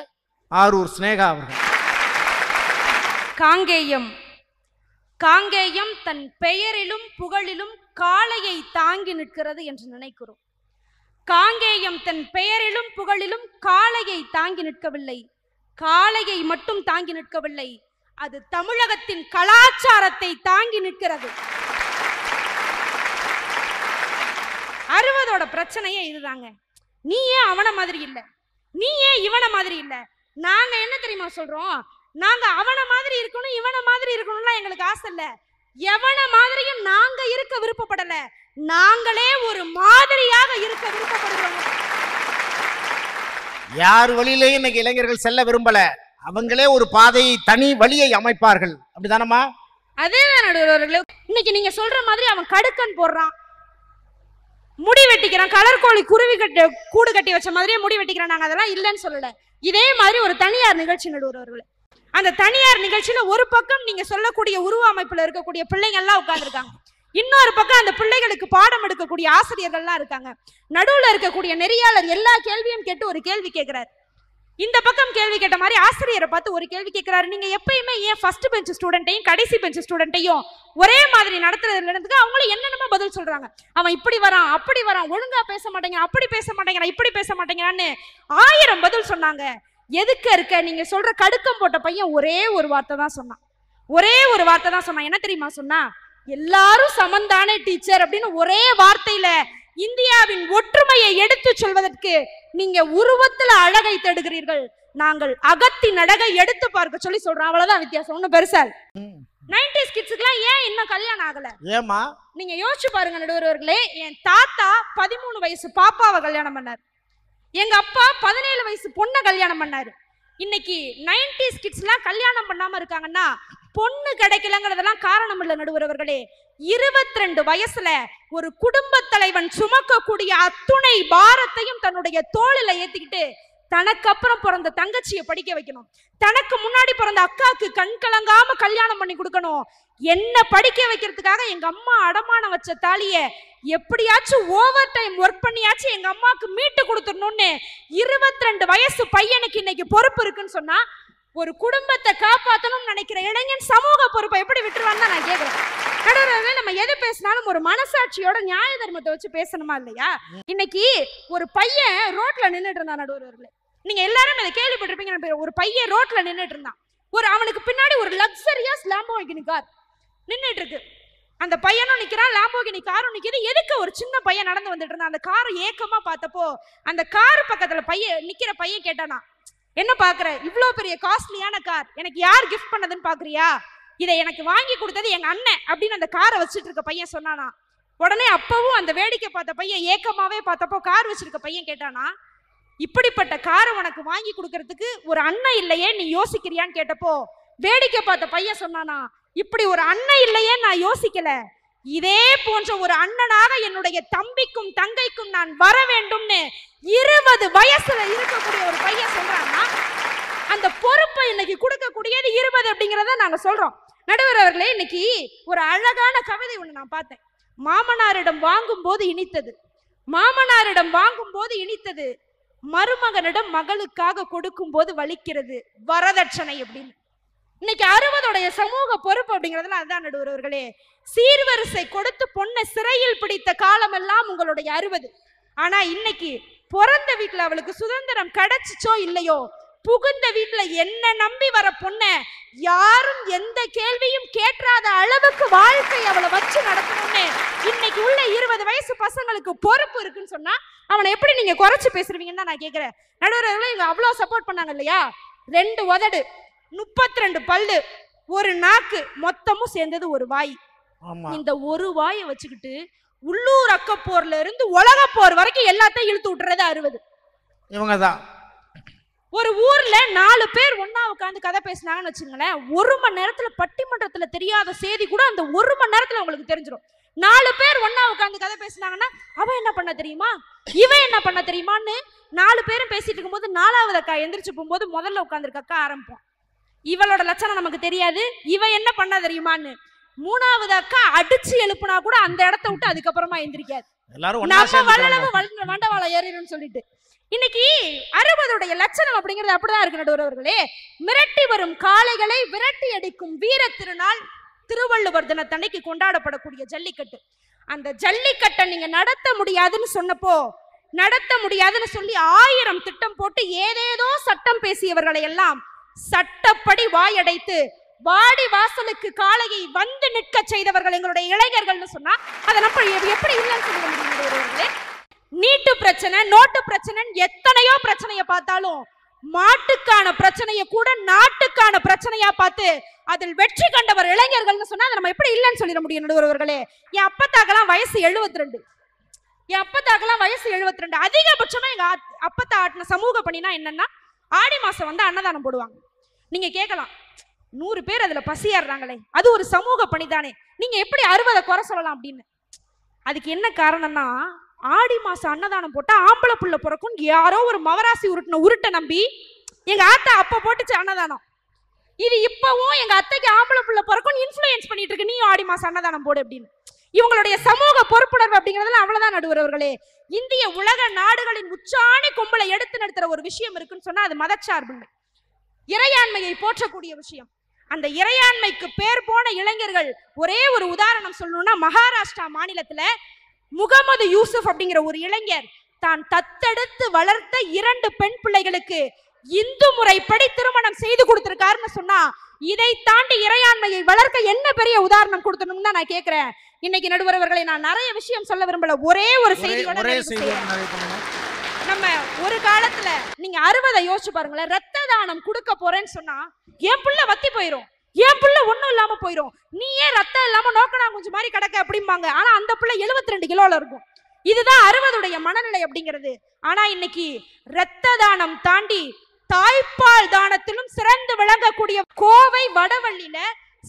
ஆரூர் ஸ்னேகா அவர்கள் காங்கேயம் காங்கேயம் தன் பெயரிலும் புகழிலும் காளையை தாங்கி நிற்கிறது என்று நினைக்கிறோம் காங்கேயம் தன் பெயரிலும் புகழிலும் காளையை தாங்கி நிற்கவில்லை காளையை மட்டும் தாங்கி நிற்கவில்லை அது தமிழகத்தின் கலாச்சாரத்தை தாங்கி நிற்கிறது அறுபதோட பிரச்சனையே இதுதாங்க நீ ஏன் அவன மாதிரி இல்லை நீ ஏன் இவன மாதிரி இல்லை நாங்க என்ன தெரியுமா சொல்றோம் நாங்க அவன மாதிரி இருக்கணும் இவன மாதிரி இருக்கணும்லாம் எங்களுக்கு ஆசை இல்லை எவன மாதிரியும் நாங்க இருக்க விருப்பப்படல நாங்களே ஒரு மாதிரியாக இருக்க விருப்பப்படுறோம் யார் வழியிலேயும் இன்னைக்கு இளைஞர்கள் செல்ல விரும்பல அவங்களே ஒரு பாதையை தனி வழியை அமைப்பார்கள் அப்படிதானம்மா அதே நடுவர் இன்னைக்கு நீங்க சொல்ற மாதிரி அவன் கடுக்கன் போடுறான் முடி வெட்டிக்கிறான் கலர் கோழி குருவி கட்டி கூடு கட்டி வச்ச மாதிரியே முடி வெட்டிக்கிறான் நாங்க அதெல்லாம் இல்லைன்னு சொல்லல இதே மாதிரி ஒரு தனியார் நிகழ்ச்சி நடுவர் அந்த தனியார் நிகழ்ச்சியில ஒரு பக்கம் நீங்க சொல்லக்கூடிய உருவ அமைப்புல இருக்கக்கூடிய பிள்ளைங்க எல்லாம் உட்கார்ந்துருக்காங்க இன்னொரு பக்கம் அந்த பிள்ளைகளுக்கு பாடம் எடுக்கக்கூடிய ஆசிரியர்கள்லாம் இருக்காங்க நடுவுல இருக்கக்கூடிய நெறியாளர் எல்லா கேள்வியும் கேட்டு ஒரு கேள்வி கேட்கிறார் இந்த பக்கம் கேள்வி கேட்ட மாதிரி ஆசிரியரை பார்த்து ஒரு கேள்வி கேட்கிறாரு நீங்க எப்பயுமே ஏன் ஃபர்ஸ்ட் பெஞ்ச் ஸ்டூடெண்ட்டையும் கடைசி பெஞ்ச் ஸ்டூடெண்ட்டையும் ஒரே மாதிரி நடத்துறதுலேருந்து அவங்களும் என்னென்னமோ பதில் சொல்றாங்க அவன் இப்படி வரான் அப்படி வரான் ஒழுங்கா பேச மாட்டேங்கிறான் அப்படி பேச மாட்டேங்கிறான் இப்படி பேச மாட்டேங்கிறான்னு ஆயிரம் பதில் சொன்னாங்க எதுக்க இருக்க நீங்க சொல்ற கடுக்கம் போட்ட பையன் ஒரே ஒரு வார்த்தை தான் சொன்னான் ஒரே ஒரு வார்த்தை தான் சொன்னான் என்ன தெரியுமா சொன்னா எல்லாரும் சமந்தானே டீச்சர் அப்படின்னு ஒரே வார்த்தையில இந்தியாவின் ஒற்றுமையை எடுத்து சொல்வதற்கு நீங்க உருவத்துல அழகை தேடுகிறீர்கள் நாங்கள் அகத்தின் அழகை எடுத்து பார்க்க சொல்லி சொல்றோம் அவ்வளவுதான் வித்தியாசம் ஒண்ணு பெருசா நைன்டிஸ் கிட்ஸுக்குலாம் ஏன் இன்னும் கல்யாணம் ஆகல ஏமா நீங்க யோசிச்சு பாருங்க நடுவர்களே என் தாத்தா பதிமூணு வயசு பாப்பாவை கல்யாணம் பண்ணார் எங்க அப்பா பதினேழு வயசு பொண்ணை கல்யாணம் பண்ணாரு இன்னைக்கு நைன்டி கிட்ஸ்லாம் கல்யாணம் பண்ணாம இருக்காங்கன்னா பொண்ணு கிடைக்கலங்கிறதெல்லாம் காரணம் இல்லை நடுவரவர்களே இருபத்தி ரெண்டு வயசுல ஒரு குடும்ப தலைவன் சுமக்கக்கூடிய அத்துணை பாரத்தையும் தன்னுடைய தோளில ஏத்திக்கிட்டு தனக்கு அப்புறம் பிறந்த தங்கச்சியை படிக்க வைக்கணும் தனக்கு முன்னாடி பிறந்த அக்காவுக்கு கண் கலங்காம கல்யாணம் பண்ணி கொடுக்கணும் என்ன படிக்க வைக்கிறதுக்காக எங்க அம்மா அடமானம் வச்ச தாலிய எப்படியாச்சும் ஓவர் டைம் ஒர்க் பண்ணியாச்சும் எங்கள் அம்மாவுக்கு மீட்டு கொடுத்துடணும்னு இருபத்தி ரெண்டு வயசு பையனுக்கு இன்னைக்கு பொறுப்பு இருக்குன்னு சொன்னால் ஒரு குடும்பத்தை காப்பாற்றணும்னு நினைக்கிற இளைஞன் சமூக பொறுப்பை எப்படி விட்டுருவான்னு நான் கேட்குறேன் கடவுளவே நம்ம எது பேசினாலும் ஒரு மனசாட்சியோட நியாய தர்மத்தை வச்சு பேசணுமா இல்லையா இன்னைக்கு ஒரு பையன் ரோட்ல நின்றுட்டு இருந்தான் நடுவர்களே நீங்க எல்லாரும் இதை கேள்விப்பட்டிருப்பீங்க ஒரு பையன் ரோட்ல நின்றுட்டு இருந்தான் ஒரு அவனுக்கு பின்னாடி ஒரு லக்ஸரியா ஸ்லாம்போ கார் நின்றுட்டு இருக்கு அந்த பையனும் நிற்கிறான் லாம்போகினி காரும் நிற்கிது எதுக்கு ஒரு சின்ன பையன் நடந்து வந்துட்டு இருந்தான் அந்த காரை ஏக்கமாக பார்த்தப்போ அந்த கார் பக்கத்தில் பையன் நிற்கிற பையன் கேட்டானா என்ன பார்க்குற இவ்வளோ பெரிய காஸ்ட்லியான கார் எனக்கு யார் கிஃப்ட் பண்ணதுன்னு பார்க்குறியா இதை எனக்கு வாங்கி கொடுத்தது எங்கள் அண்ணன் அப்படின்னு அந்த காரை வச்சுட்டு இருக்க பையன் சொன்னானா உடனே அப்பவும் அந்த வேடிக்கை பார்த்த பையன் ஏக்கமாவே பார்த்தப்போ கார் வச்சிருக்க பையன் கேட்டானா இப்படிப்பட்ட காரை உனக்கு வாங்கி கொடுக்கறதுக்கு ஒரு அண்ணன் இல்லையே நீ யோசிக்கிறியான்னு கேட்டப்போ வேடிக்கை பார்த்த பையன் சொன்னானா இப்படி ஒரு அண்ணன் இல்லையே நான் யோசிக்கல இதே போன்ற ஒரு அண்ணனாக என்னுடைய தம்பிக்கும் தங்கைக்கும் நான் வர வேண்டும்னு இருபது வயசுல இருக்கக்கூடிய ஒரு பையன் சொல்றான்னா அந்த பொறுப்பை இன்னைக்கு கொடுக்கக்கூடியது இருபது அப்படிங்கிறத நாங்க சொல்றோம் நடுவர் அவர்களே இன்னைக்கு ஒரு அழகான கவிதை ஒன்று நான் பார்த்தேன் மாமனாரிடம் வாங்கும் போது இனித்தது மாமனாரிடம் வாங்கும் போது இனித்தது மருமகனிடம் மகளுக்காக கொடுக்கும் போது வலிக்கிறது வரதட்சணை அப்படின்னு இன்னைக்கு அறுபதுடைய சமூக பொறுப்பு அப்படிங்கிறதுல அதுதான் நடுவர்களே சீர்வரிசை கொடுத்து பொண்ணை சிறையில் பிடித்த காலம் எல்லாம் உங்களுடைய அறுபது ஆனா இன்னைக்கு பிறந்த வீட்டுல அவளுக்கு சுதந்திரம் கிடைச்சிச்சோ இல்லையோ புகுந்த வீட்டுல என்ன நம்பி வர பொண்ண யாரும் எந்த கேள்வியும் கேட்காத அளவுக்கு வாழ்க்கை அவளை வச்சு நடத்தணும்னு இன்னைக்கு உள்ள இருபது வயசு பசங்களுக்கு பொறுப்பு இருக்குன்னு சொன்னா அவனை எப்படி நீங்க குறைச்சு பேசுறீங்கன்னு தான் நான் கேட்கிறேன் நடுவர்களே இவங்க அவ்வளோ சப்போர்ட் பண்ணாங்க இல்லையா ரெண்டு உதடு முப்பத்தி ரெண்டு பல்லு ஒரு நாக்கு மொத்தமும் சேர்ந்தது ஒரு வாய் இந்த ஒரு வாயை வச்சுக்கிட்டு உள்ளூர் அக்கப்போர்ல இருந்து உலக போர் வரைக்கும் எல்லாத்தையும் இழுத்து விட்டுறது அறுபது இவங்க ஒரு ஊர்ல நாலு பேர் ஒன்னா உட்காந்து கதை பேசினாங்கன்னு வச்சுங்களேன் ஒரு மணி நேரத்துல பட்டிமன்றத்துல தெரியாத செய்தி கூட அந்த ஒரு மணி நேரத்துல உங்களுக்கு தெரிஞ்சிடும் நாலு பேர் ஒன்னா உட்காந்து கதை பேசினாங்கன்னா அவன் என்ன பண்ண தெரியுமா இவன் என்ன பண்ண தெரியுமான்னு நாலு பேரும் பேசிட்டு இருக்கும்போது நாலாவது அக்கா எந்திரிச்சு போகும்போது முதல்ல உட்காந்துருக்க அக்கா ஆரம்பிப்போம் இவளோட லட்சணம் நமக்கு தெரியாது இவ என்ன பண்ண தெரியுமான்னு மூணாவது அக்கா அடிச்சு எழுப்புனா கூட அந்த இடத்த விட்டு அதுக்கப்புறமா எந்திரிக்காது நம்ம வல்லளவு வண்டவாளம் ஏறிடும் சொல்லிட்டு இன்னைக்கு அறுபதுடைய லட்சணம் அப்படிங்கிறது அப்படிதான் இருக்கு நடுவரவர்களே மிரட்டி வரும் காளைகளை விரட்டி அடிக்கும் வீர திருநாள் திருவள்ளுவர் தினத்தன்னைக்கு கொண்டாடப்படக்கூடிய ஜல்லிக்கட்டு அந்த ஜல்லிக்கட்டை நீங்க நடத்த முடியாதுன்னு சொன்னப்போ நடத்த முடியாதுன்னு சொல்லி ஆயிரம் திட்டம் போட்டு ஏதேதோ சட்டம் பேசியவர்களை எல்லாம் சட்டப்படி வாயடைத்து வாடி வாசலுக்கு காலையை வந்து நிற்க செய்தவர்கள் எங்களுடைய இளைஞர்கள்னு சொன்னா அதை நம்ம எப்படி இல்லைன்னு சொல்ல முடியும் நீட்டு பிரச்சனை நோட்டு பிரச்சனை எத்தனையோ பிரச்சனைய பார்த்தாலும் மாட்டுக்கான பிரச்சனைய கூட நாட்டுக்கான பிரச்சனையா பார்த்து அதில் வெற்றி கண்டவர் இளைஞர்கள்னு சொன்னா அதை நம்ம எப்படி இல்லைன்னு சொல்லிட முடியும் நடுவர்களே என் அப்பத்தாக்கெல்லாம் வயசு எழுபத்தி ரெண்டு என் அப்பத்தாக்கெல்லாம் வயசு எழுபத்தி ரெண்டு அதிகபட்சமா எங்க அப்பத்தா ஆட்டின சமூக பணினா என்னன்னா ஆடி மாதம் வந்து அன்னதானம் போடுவாங்க நீங்கள் கேட்கலாம் நூறு பேர் அதில் பசியாடுறாங்களே அது ஒரு சமூக பணி தானே நீங்கள் எப்படி அறுபதை குறை சொல்லலாம் அப்படின்னு அதுக்கு என்ன காரணம்னா ஆடி மாதம் அன்னதானம் போட்டால் ஆம்பளை புள்ள பிறக்கும் யாரோ ஒரு மவராசி உருட்டின உருட்டை நம்பி எங்கள் ஆத்தா அப்போ போட்டுச்சு அன்னதானம் இது இப்போவும் எங்கள் அத்தைக்கு ஆம்பளை புள்ள பிறக்கும் இன்ஃப்ளூயன்ஸ் பண்ணிட்டு இருக்கு நீயும் ஆடி மாதம் அன்னதானம் போடு அப்படின்னு இவங்களுடைய சமூக பொறுப்புணர்வு அப்படிங்கிறதுல அவ்வளவுதான் நடுவரவர்களே இந்திய உலக நாடுகளின் உச்சாணி கும்பலை எடுத்து நடத்துற ஒரு விஷயம் இருக்குன்னு சொன்னா அது மதச்சார்பின்மை இறையாண்மையை போற்றக்கூடிய விஷயம் அந்த இறையாண்மைக்கு பேர் போன இளைஞர்கள் ஒரே ஒரு உதாரணம் சொல்லணும்னா மகாராஷ்டிரா மாநிலத்துல முகமது யூசுப் அப்படிங்கிற ஒரு இளைஞர் தான் தத்தெடுத்து வளர்த்த இரண்டு பெண் பிள்ளைகளுக்கு இந்து முறைப்படி திருமணம் செய்து கொடுத்திருக்காருன்னு சொன்னா இதை தாண்டி இறையாண்மையை வளர்க்க என்ன பெரிய உதாரணம் கொடுத்தணும் தான் நான் கேட்கிறேன் இன்னைக்கு நடுவரவர்களை நான் நிறைய விஷயம் சொல்ல விரும்பல ஒரே ஒரு செய்தி நம்ம ஒரு காலத்துல நீங்க அறுபதை யோசிச்சு பாருங்களேன் ரத்த தானம் கொடுக்க போறேன்னு சொன்னா என் புள்ள வத்தி போயிரும் என் புள்ள ஒண்ணும் இல்லாம போயிரும் நீ ஏன் ரத்தம் இல்லாம நோக்கனா கொஞ்சம் மாதிரி கிடக்க அப்படிம்பாங்க ஆனா அந்த புள்ள எழுபத்தி ரெண்டு கிலோல இருக்கும் இதுதான் அறுபதுடைய மனநிலை அப்படிங்கிறது ஆனா இன்னைக்கு ரத்த தானம் தாண்டி தாய்ப்பால் தானத்திலும் சிறந்து விளங்கக்கூடிய கோவை வடவள்ளில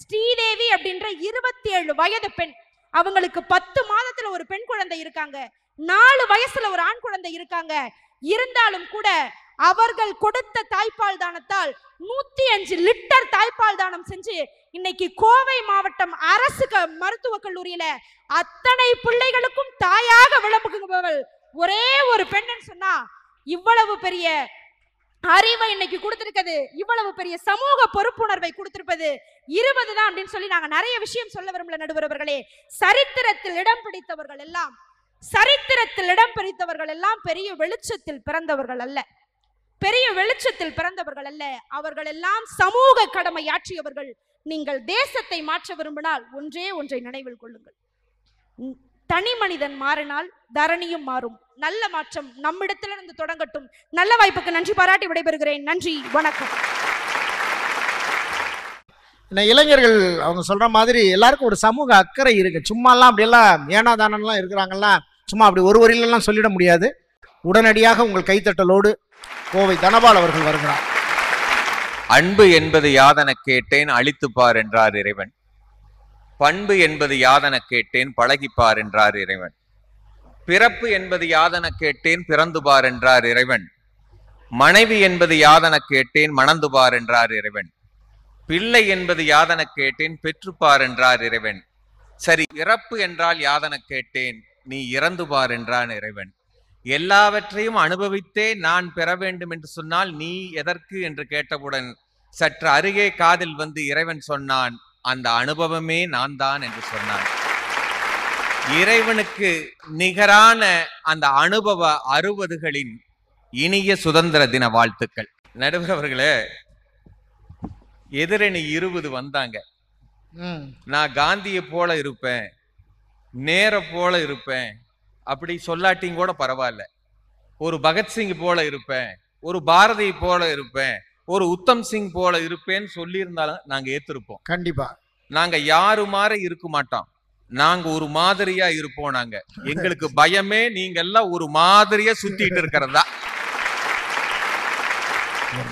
ஸ்ரீதேவி அப்படின்ற இருபத்தி ஏழு வயது பெண் அவங்களுக்கு பத்து மாதத்துல ஒரு பெண் குழந்தை இருக்காங்க நாலு வயசுல ஒரு ஆண் குழந்தை இருக்காங்க இருந்தாலும் கூட அவர்கள் கொடுத்த தாய்ப்பால் தானத்தால் நூத்தி அஞ்சு லிட்டர் தாய்ப்பால் தானம் செஞ்சு இன்னைக்கு கோவை மாவட்டம் அரசு மருத்துவக் கல்லூரியில அத்தனை பிள்ளைகளுக்கும் தாயாக விளம்புகிறவள் ஒரே ஒரு பெண்ணுன்னு சொன்னா இவ்வளவு பெரிய அறிவை இன்னைக்கு கொடுத்திருக்கிறது இவ்வளவு பெரிய சமூக பொறுப்புணர்வை கொடுத்திருப்பது இருபது தான் அப்படின்னு சொல்லி நாங்க நிறைய விஷயம் சொல்ல விரும்பல நடுவரவர்களே சரித்திரத்தில் இடம் பிடித்தவர்கள் எல்லாம் சரித்திரத்தில் இடம் பிடித்தவர்கள் எல்லாம் பெரிய வெளிச்சத்தில் பிறந்தவர்கள் அல்ல பெரிய வெளிச்சத்தில் பிறந்தவர்கள் அல்ல அவர்கள் எல்லாம் சமூக கடமை ஆற்றியவர்கள் நீங்கள் தேசத்தை மாற்ற விரும்பினால் ஒன்றே ஒன்றை நினைவில் கொள்ளுங்கள் தனி மனிதன் மாறினால் தரணியும் மாறும் நல்ல மாற்றம் நம்மிடத்திலிருந்து இருந்து தொடங்கட்டும் நல்ல வாய்ப்புக்கு நன்றி பாராட்டி விடைபெறுகிறேன் நன்றி வணக்கம் இளைஞர்கள் அவங்க சொல்ற மாதிரி எல்லாருக்கும் ஒரு சமூக அக்கறை இருக்கு சும்மாலாம் அப்படியெல்லாம் ஏனாதானெல்லாம் இருக்கிறாங்களா சும்மா அப்படி ஒரு வரியிலலாம் சொல்லிட முடியாது உடனடியாக உங்கள் கைத்தட்டலோடு கோவை தனபால் அவர்கள் வருகிறார் அன்பு என்பது யாதன கேட்டேன் அழித்துப்பார் என்றார் இறைவன் பண்பு என்பது யாதன கேட்டேன் பழகிப்பார் என்றார் இறைவன் பிறப்பு என்பது யாதன கேட்டேன் பிறந்துபார் என்றார் இறைவன் மனைவி என்பது யாதன கேட்டேன் மணந்துபார் என்றார் இறைவன் பிள்ளை என்பது யாதன கேட்டேன் பெற்றுப்பார் என்றார் இறைவன் சரி இறப்பு என்றால் யாதன கேட்டேன் நீ இறந்துபார் என்றான் இறைவன் எல்லாவற்றையும் அனுபவித்தே நான் பெற வேண்டும் என்று சொன்னால் நீ எதற்கு என்று கேட்டவுடன் சற்று அருகே காதில் வந்து இறைவன் சொன்னான் அந்த அனுபவமே நான் தான் என்று சொன்னான் இறைவனுக்கு நிகரான அந்த அனுபவ அறுபதுகளின் இனிய சுதந்திர தின வாழ்த்துக்கள் நடுவர் அவர்களே எதிரணி இருபது வந்தாங்க நான் காந்தியை போல இருப்பேன் நேர போல இருப்பேன் அப்படி சொல்லாட்டியும் கூட பரவாயில்ல ஒரு பகத்சிங் போல இருப்பேன் ஒரு பாரதி போல இருப்பேன் ஒரு உத்தம் சிங் போல இருப்பேன்னு இருந்தாலும் நாங்க ஏத்திருப்போம் கண்டிப்பா நாங்க யாரு மாற இருக்க மாட்டோம் நாங்க ஒரு மாதிரியா இருப்போம் நாங்க எங்களுக்கு பயமே நீங்க எல்லாம் ஒரு மாதிரியா சுத்திட்டு இருக்கிறதா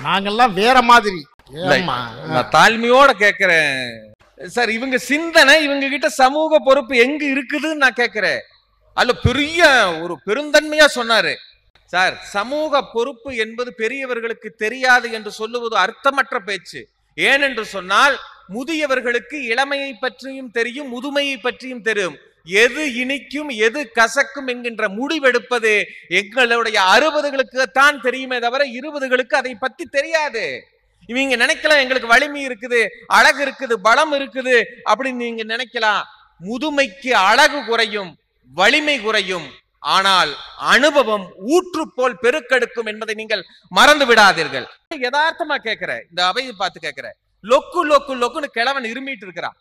நாங்கெல்லாம் வேற மாதிரி நான் தாழ்மையோட கேக்குறேன் சார் இவங்க சிந்தனை இவங்க கிட்ட சமூக பொறுப்பு எங்க இருக்குதுன்னு நான் கேக்குறேன் அல்ல பெரிய ஒரு பெருந்தன்மையா சொன்னாரு சார் சமூக பொறுப்பு என்பது பெரியவர்களுக்கு தெரியாது என்று சொல்லுவது அர்த்தமற்ற பேச்சு ஏனென்று சொன்னால் முதியவர்களுக்கு இளமையை பற்றியும் தெரியும் முதுமையை பற்றியும் தெரியும் எது இனிக்கும் எது கசக்கும் என்கின்ற முடிவெடுப்பது எங்களுடைய அறுபதுகளுக்கு தான் தெரியுமே தவிர இருபதுகளுக்கு அதை பத்தி தெரியாது இவங்க நினைக்கலாம் எங்களுக்கு வலிமை இருக்குது அழகு இருக்குது பலம் இருக்குது அப்படின்னு நீங்க நினைக்கலாம் முதுமைக்கு அழகு குறையும் வலிமை குறையும் ஆனால் அனுபவம் ஊற்று போல் பெருக்கெடுக்கும் என்பதை நீங்கள் மறந்து விடாதீர்கள் யதார்த்தமா கேட்கிற இந்த அவையை பார்த்து கேட்கிற லொக்கு லொக்கு லொக்குன்னு கிழவன் இருமிட்டு இருக்கிறான்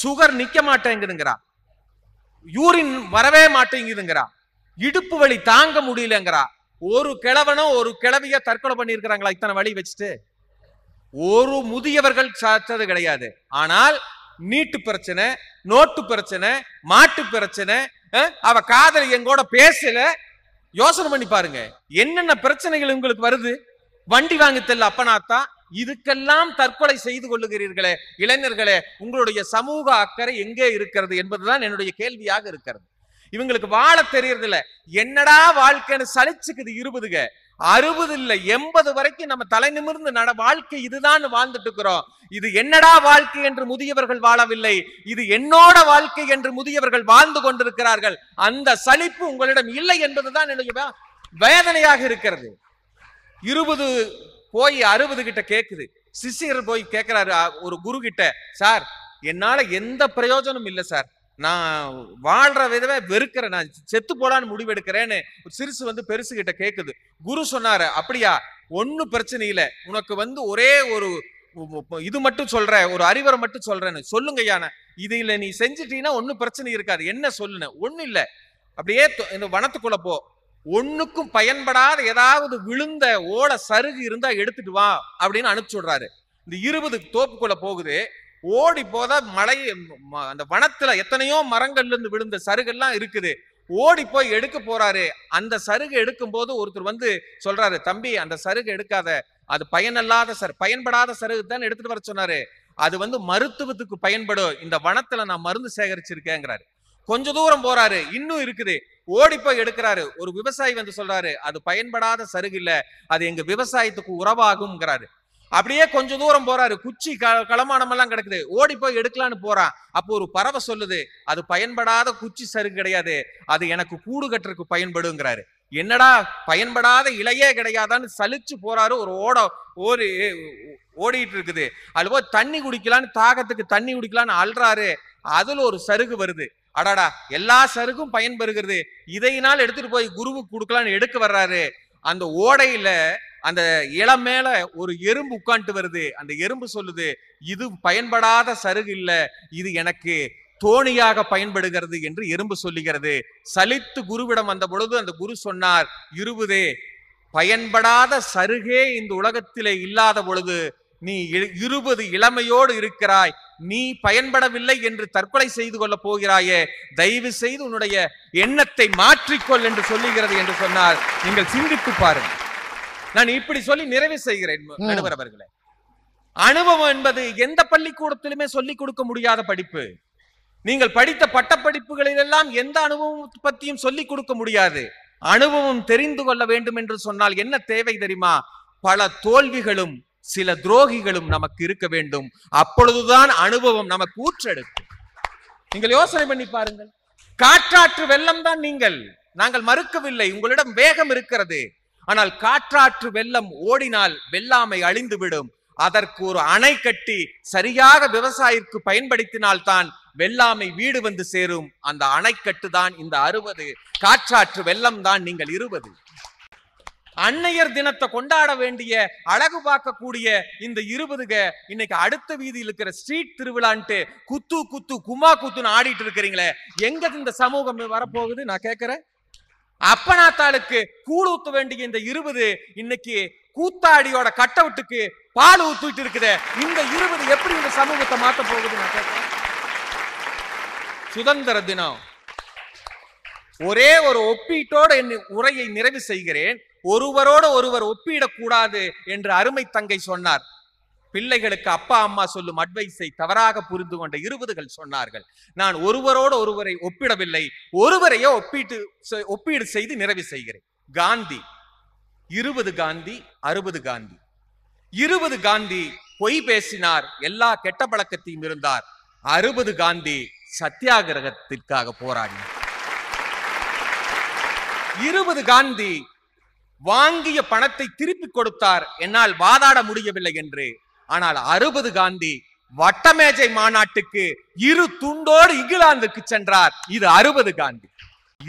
சுகர் நிக்க மாட்டேங்குதுங்கிறான் யூரின் வரவே மாட்டேங்குதுங்கிறா இடுப்பு வலி தாங்க முடியலங்கிறா ஒரு கிழவனோ ஒரு கிழவிய தற்கொலை பண்ணியிருக்கிறாங்களா இத்தனை வழி வச்சுட்டு ஒரு முதியவர்கள் சாத்தது கிடையாது ஆனால் நீட்டு பிரச்சனை நோட்டு பிரச்சனை மாட்டு பிரச்சனை அவ காதல் எங்கூட பேசல யோசனை பண்ணி பாருங்க என்னென்ன பிரச்சனைகள் உங்களுக்கு வருது வண்டி வாங்கி தெல்ல அப்பனாத்தா இதுக்கெல்லாம் தற்கொலை செய்து கொள்ளுகிறீர்களே இளைஞர்களே உங்களுடைய சமூக அக்கறை எங்கே இருக்கிறது என்பதுதான் என்னுடைய கேள்வியாக இருக்கிறது இவங்களுக்கு வாழ தெரியறதில்ல என்னடா வாழ்க்கைன்னு சலிச்சுக்குது இருபதுக அறுபது இல்ல எண்பது வரைக்கும் நம்ம தலை நிமிர்ந்து நட வாழ்க்கை இதுதான் வாழ்ந்துட்டு இருக்கிறோம் இது என்னடா வாழ்க்கை என்று முதியவர்கள் வாழவில்லை இது என்னோட வாழ்க்கை என்று முதியவர்கள் வாழ்ந்து கொண்டிருக்கிறார்கள் அந்த சலிப்பு உங்களிடம் இல்லை என்பதுதான் என்னுடைய வேதனையாக இருக்கிறது இருபது போய் அறுபது கிட்ட கேக்குது சிஷியர் போய் கேட்கிறாரு ஒரு குரு கிட்ட சார் என்னால எந்த பிரயோஜனம் இல்லை சார் நான் வாழ்ற விதவை வெறுக்கிறேன் நான் செத்து போலான்னு முடிவெடுக்கிறேன்னு சிறுசு வந்து பெருசுகிட்ட கேட்குது குரு சொன்னாரு அப்படியா ஒன்றும் பிரச்சனை இல்லை உனக்கு வந்து ஒரே ஒரு இது மட்டும் சொல்ற ஒரு அறிவரை மட்டும் சொல்றேன்னு சொல்லுங்க இது இதுல நீ செஞ்சிட்டீங்கன்னா ஒன்றும் பிரச்சனை இருக்காது என்ன சொல்லுன ஒன்றும் இல்லை அப்படியே இந்த வனத்துக்குள்ள போ ஒன்றுக்கும் பயன்படாத ஏதாவது விழுந்த ஓட சருகு இருந்தா எடுத்துட்டு வா அப்படின்னு அனுப்பிச்சு விடுறாரு இந்த இருபது தோப்புக்குள்ள போகுது ஓடி போதா மலை அந்த வனத்துல எத்தனையோ மரங்கள்ல இருந்து விழுந்த சருகெல்லாம் இருக்குது ஓடி போய் எடுக்க போறாரு அந்த சருகு எடுக்கும் போது ஒருத்தர் வந்து சொல்றாரு தம்பி அந்த சருகு எடுக்காத அது பயனல்லாத சரு பயன்படாத சருகு தான் எடுத்துட்டு வர சொன்னாரு அது வந்து மருத்துவத்துக்கு பயன்படும் இந்த வனத்துல நான் மருந்து சேகரிச்சிருக்கேங்கிறாரு கொஞ்ச தூரம் போறாரு இன்னும் இருக்குது ஓடி போய் எடுக்கிறாரு ஒரு விவசாயி வந்து சொல்றாரு அது பயன்படாத சருகு இல்ல அது எங்க விவசாயத்துக்கு உறவாகும்ங்கிறாரு அப்படியே கொஞ்ச தூரம் போறாரு குச்சி க களமானமெல்லாம் கிடக்குது ஓடி போய் எடுக்கலான்னு போறான் அப்போ ஒரு பறவை சொல்லுது அது பயன்படாத குச்சி சருகு கிடையாது அது எனக்கு கூடு கட்டுறதுக்கு பயன்படுங்கிறாரு என்னடா பயன்படாத இலையே கிடையாதான்னு சலிச்சு போறாரு ஒரு ஓட ஓடி ஓடிட்டு இருக்குது அது போய் தண்ணி குடிக்கலான்னு தாகத்துக்கு தண்ணி குடிக்கலான்னு அல்றாரு அதுல ஒரு சருகு வருது அடாடா எல்லா சருகும் பயன்பெறுகிறது இதையினால் எடுத்துட்டு போய் குருவுக்கு கொடுக்கலான்னு எடுக்க வர்றாரு அந்த ஓடையில அந்த இளம் மேல ஒரு எறும்பு உட்காந்துட்டு வருது அந்த எறும்பு சொல்லுது இது பயன்படாத சருகு இல்ல இது எனக்கு தோணியாக பயன்படுகிறது என்று எறும்பு சொல்லுகிறது சலித்து குருவிடம் வந்த பொழுது அந்த குரு சொன்னார் இருபதே பயன்படாத சருகே இந்த உலகத்திலே இல்லாத பொழுது நீ இருபது இளமையோடு இருக்கிறாய் நீ பயன்படவில்லை என்று தற்கொலை செய்து கொள்ள போகிறாயே தயவு செய்து உன்னுடைய எண்ணத்தை மாற்றிக்கொள் என்று சொல்லுகிறது என்று சொன்னார் நீங்கள் சிந்தித்து பாருங்கள் நான் இப்படி சொல்லி நிறைவு செய்கிறேன் நடுவரவர்களே அனுபவம் என்பது எந்த பள்ளிக்கூடத்திலுமே சொல்லி கொடுக்க முடியாத படிப்பு நீங்கள் படித்த எல்லாம் எந்த அனுபவம் பத்தியும் சொல்லிக் கொடுக்க முடியாது அனுபவம் தெரிந்து கொள்ள வேண்டும் என்று சொன்னால் என்ன தேவை தெரியுமா பல தோல்விகளும் சில துரோகிகளும் நமக்கு இருக்க வேண்டும் அப்பொழுதுதான் அனுபவம் நமக்கு ஊற்றெடுக்கும் நீங்கள் யோசனை பண்ணி பாருங்கள் காற்றாற்று வெள்ளம் தான் நீங்கள் நாங்கள் மறுக்கவில்லை உங்களிடம் வேகம் இருக்கிறது ஆனால் காற்றாற்று வெள்ளம் ஓடினால் வெள்ளாமை அழிந்துவிடும் அதற்கு ஒரு அணை கட்டி சரியாக விவசாயிக்கு பயன்படுத்தினால்தான் வெள்ளாமை வீடு வந்து சேரும் அந்த அணை கட்டுதான் இந்த அறுபது காற்றாற்று வெள்ளம் தான் நீங்கள் இருபது அன்னையர் தினத்தை கொண்டாட வேண்டிய அழகு பார்க்கக்கூடிய இந்த இருபதுக இன்னைக்கு அடுத்த வீதியில் இருக்கிற ஸ்ட்ரீட் திருவிழான்ட்டு குத்து குத்து குமா குத்துன்னு ஆடிட்டு இருக்கிறீங்களே எங்க இந்த சமூகம் வரப்போகுது நான் கேட்கிறேன் அப்பனாத்தாளுக்கு கூழ் ஊத்த வேண்டிய இந்த இருபது இன்னைக்கு கூத்தாடியோட கட் அவுட்டுக்கு பால் ஊத்திட்டு இருக்குது இந்த இருபது எப்படி இந்த சமூகத்தை மாத்த போகுது சுதந்திர தினம் ஒரே ஒரு ஒப்பீட்டோட என் உரையை நிறைவு செய்கிறேன் ஒருவரோட ஒருவர் ஒப்பிடக்கூடாது என்று அருமை தங்கை சொன்னார் பிள்ளைகளுக்கு அப்பா அம்மா சொல்லும் அட்வைஸை தவறாக புரிந்து கொண்ட இருபதுகள் சொன்னார்கள் நான் ஒருவரோடு ஒருவரை ஒப்பிடவில்லை ஒருவரையோ ஒப்பீட்டு ஒப்பீடு செய்து நிறைவு செய்கிறேன் காந்தி இருபது காந்தி அறுபது காந்தி இருபது காந்தி பொய் பேசினார் எல்லா கெட்ட பழக்கத்தையும் இருந்தார் அறுபது காந்தி சத்தியாகிரகத்திற்காக போராடினார் இருபது காந்தி வாங்கிய பணத்தை திருப்பி கொடுத்தார் என்னால் வாதாட முடியவில்லை என்று ஆனால் அறுபது காந்தி வட்டமேஜை மாநாட்டுக்கு இரு துண்டோடு இங்கிலாந்துக்கு சென்றார் இது அறுபது காந்தி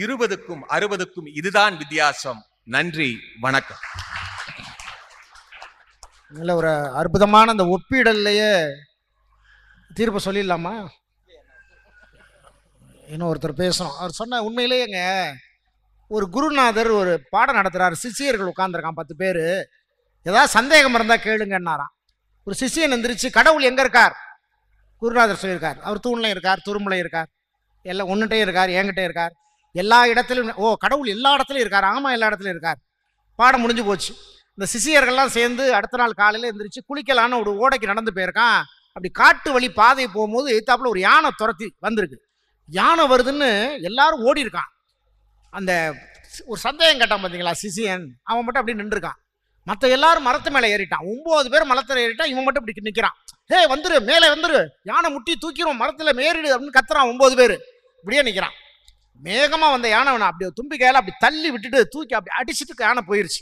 இருபதுக்கும் அறுபதுக்கும் இதுதான் வித்தியாசம் நன்றி வணக்கம் நல்ல ஒரு அற்புதமான அந்த ஒப்பீடல்லையே தீர்ப்பு சொல்லிடலாமா இன்னும் ஒருத்தர் பேசணும் அவர் சொன்ன உண்மையிலேயேங்க ஒரு குருநாதர் ஒரு பாடம் நடத்துகிறார் சிசியர்கள் உட்காந்துருக்கான் பத்து பேர் ஏதாவது சந்தேகம் இருந்தால் கேளுங்கன்னாராம் ஒரு சிசியன் எந்திரிச்சு கடவுள் எங்கே இருக்கார் குருநாதர் சொல்லியிருக்கார் அவர் தூண்லையும் இருக்கார் துரும்புலையும் இருக்கார் எல்லாம் ஒன்றுகிட்டே இருக்கார் என்கிட்டே இருக்கார் எல்லா இடத்துலையும் ஓ கடவுள் எல்லா இடத்துலையும் இருக்கார் ஆமாம் எல்லா இடத்துலையும் இருக்கார் பாடம் முடிஞ்சு போச்சு இந்த சிசியர்கள்லாம் சேர்ந்து அடுத்த நாள் காலையில் எந்திரிச்சு குளிக்கலான்னு ஒரு ஓடைக்கு நடந்து போயிருக்கான் அப்படி காட்டு வழி பாதை போகும்போது எத்தாப்புல ஒரு யானை துரத்தி வந்திருக்கு யானை வருதுன்னு எல்லாரும் ஓடி இருக்கான் அந்த ஒரு சந்தேகம் கேட்டான் பார்த்தீங்களா சிசியன் அவன் மட்டும் அப்படி நின்றுருக்கான் மற்ற எல்லாரும் மரத்து மேலே ஏறிட்டான் ஒம்பது பேர் மரத்தில் ஏறிட்டான் இவன் மட்டும் இப்படி நிற்கிறான் ஹே வந்துரு மேலே வந்துரு யானை முட்டி தூக்கிடுவோம் மரத்தில் மேறிடு அப்படின்னு கத்துறான் ஒம்பது பேர் இப்படியே நிற்கிறான் வேகமாக வந்த யானை அவனை தும்பி தும்பிக்கையால் அப்படி தள்ளி விட்டுட்டு தூக்கி அப்படி அடிச்சுட்டு யானை போயிருச்சு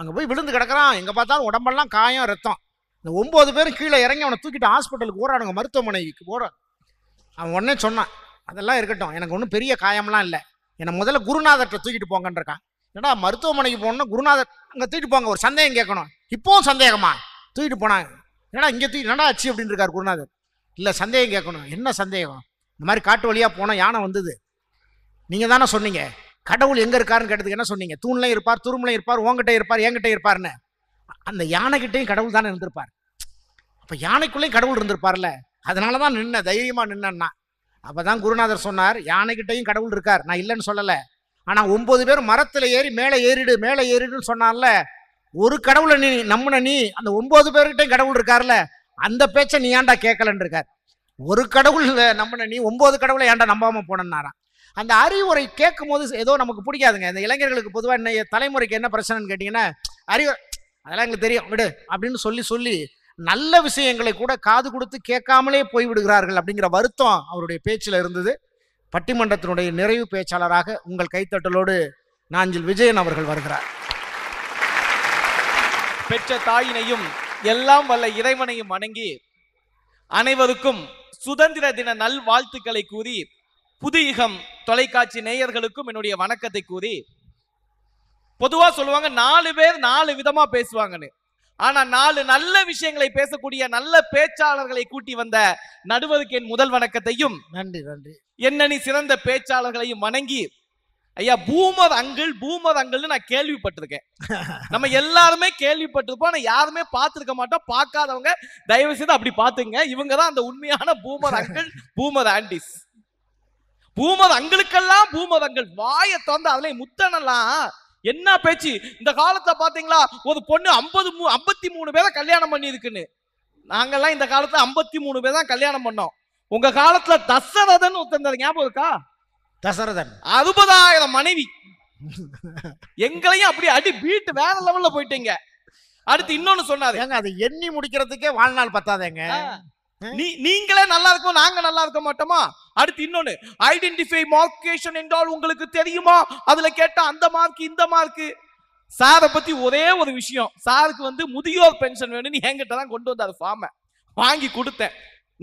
அங்கே போய் விழுந்து கிடக்கிறான் எங்கே பார்த்தாலும் உடம்பெல்லாம் காயம் ரத்தம் இந்த ஒம்பது பேரும் கீழே இறங்கி அவனை தூக்கிட்டு ஹாஸ்பிட்டலுக்கு ஓடானுங்க மருத்துவமனைக்கு போகிறான் அவன் உடனே சொன்னான் அதெல்லாம் இருக்கட்டும் எனக்கு ஒன்றும் பெரிய காயம்லாம் இல்லை என்னை முதல்ல குருநாதர்கிட்ட தூக்கிட்டு போங்கன்றிருக்கான் ஏன்னா மருத்துவமனைக்கு போகணுன்னா குருநாதர் அங்கே தூக்கிட்டு போங்க ஒரு சந்தேகம் கேட்கணும் இப்போவும் சந்தேகமா தூக்கிட்டு போனாங்க என்னடா இங்கே தூக்கி நடா ஆச்சு அப்படின்னு இருக்கார் குருநாதர் இல்லை சந்தேகம் கேட்கணும் என்ன சந்தேகம் இந்த மாதிரி காட்டு வழியாக போனால் யானை வந்தது நீங்கள் தானே சொன்னீங்க கடவுள் எங்கே இருக்காருன்னு கேட்டதுக்கு என்ன சொன்னீங்க தூண்லையும் இருப்பார் துருமலையும் இருப்பார் உங்ககிட்ட இருப்பார் என்கிட்ட இருப்பார்னு அந்த யானைகிட்டையும் கடவுள் தானே இருந்திருப்பார் அப்போ யானைக்குள்ளேயும் கடவுள் இருந்திருப்பார்ல அதனால தான் நின்ன தைரியமாக நின்னா அப்போ தான் குருநாதர் சொன்னார் யானைகிட்டையும் கடவுள் இருக்கார் நான் இல்லைன்னு சொல்லலை ஆனால் ஒம்பது பேர் மரத்தில் ஏறி மேலே ஏறிடு மேலே ஏறிடுன்னு சொன்னான்ல ஒரு கடவுளை நீ நம்பின நீ அந்த ஒம்பது பேர்கிட்டையும் கடவுள் இருக்கார்ல அந்த பேச்சை நீ ஏன்டா கேட்கலன்னு இருக்கார் ஒரு கடவுள் நம்பின நீ ஒம்பது கடவுளை ஏன்டா நம்பாமல் போனேன்னாரான் அந்த அறிவுரை கேட்கும் போது ஏதோ நமக்கு பிடிக்காதுங்க இந்த இளைஞர்களுக்கு பொதுவாக என்ன தலைமுறைக்கு என்ன பிரச்சனைன்னு கேட்டிங்கன்னா அறிவு அதெல்லாம் எங்களுக்கு தெரியும் விடு அப்படின்னு சொல்லி சொல்லி நல்ல விஷயங்களை கூட காது கொடுத்து கேட்காமலே போய்விடுகிறார்கள் அப்படிங்கிற வருத்தம் அவருடைய பேச்சில் இருந்தது பட்டிமன்றத்தினுடைய நிறைவு பேச்சாளராக உங்கள் கைத்தட்டலோடு நாஞ்சில் விஜயன் அவர்கள் வருகிறார் பெற்ற தாயினையும் எல்லாம் வல்ல இறைவனையும் வணங்கி அனைவருக்கும் சுதந்திர தின நல் வாழ்த்துக்களை கூறி புதியகம் தொலைக்காட்சி நேயர்களுக்கும் என்னுடைய வணக்கத்தை கூறி பொதுவாக சொல்லுவாங்க நாலு பேர் நாலு விதமாக பேசுவாங்கன்னு ஆனா நாலு நல்ல விஷயங்களை பேசக்கூடிய நல்ல பேச்சாளர்களை கூட்டி வந்த நடுவதுக்கு என் முதல் வணக்கத்தையும் நன்றி நன்றி என்னனி சிறந்த பேச்சாளர்களையும் வணங்கி ஐயா பூமர் அங்கிள் பூமர் அங்கிள்னு நான் கேள்விப்பட்டிருக்கேன் நம்ம எல்லாருமே கேள்விப்பட்டிருப்போம் ஆனால் யாருமே பார்த்துருக்க மாட்டோம் பார்க்காதவங்க தயவு செய்து அப்படி பார்த்துங்க இவங்க தான் அந்த உண்மையான boomer uncle boomer aunties boomer அங்கிளுக்கெல்லாம் பூமர் வாயை திறந்து அதுல முத்தனெல்லாம் என்ன பேச்சு இந்த காலத்தை பாத்தீங்களா ஒரு பொண்ணு ஐம்பது மூ ஐம்பத்தி மூணு பேரை கல்யாணம் பண்ணியிருக்குன்னு நாங்கெல்லாம் இந்த காலத்தில் ஐம்பத்தி மூணு பேர் தான் கல்யாணம் பண்ணோம் உங்க காலத்துல தசரதன் ஒருத்தர் ஞாபகம் இருக்கா தசரதன் அறுபதாயிரம் மனைவி எங்களையும் அப்படி அடி பீட்டு வேற லெவல்ல போயிட்டீங்க அடுத்து இன்னொன்னு சொன்னாரு அது எண்ணி முடிக்கிறதுக்கே வாழ்நாள் பத்தாதேங்க நீ நீங்களே நல்லா இருக்கும் நாங்க நல்லா இருக்க மாட்டோமா அடுத்து இன்னொன்னு ஐடென்டிஃபை மார்க்கேஷன் என்றால் உங்களுக்கு தெரியுமா அதுல கேட்டா அந்த மார்க் இந்த மார்க் சாரை பத்தி ஒரே ஒரு விஷயம் சாருக்கு வந்து முதியோர் பென்ஷன் வேணும்னு என்கிட்ட தான் கொண்டு வந்தார் ஃபார்ம வாங்கி கொடுத்தேன்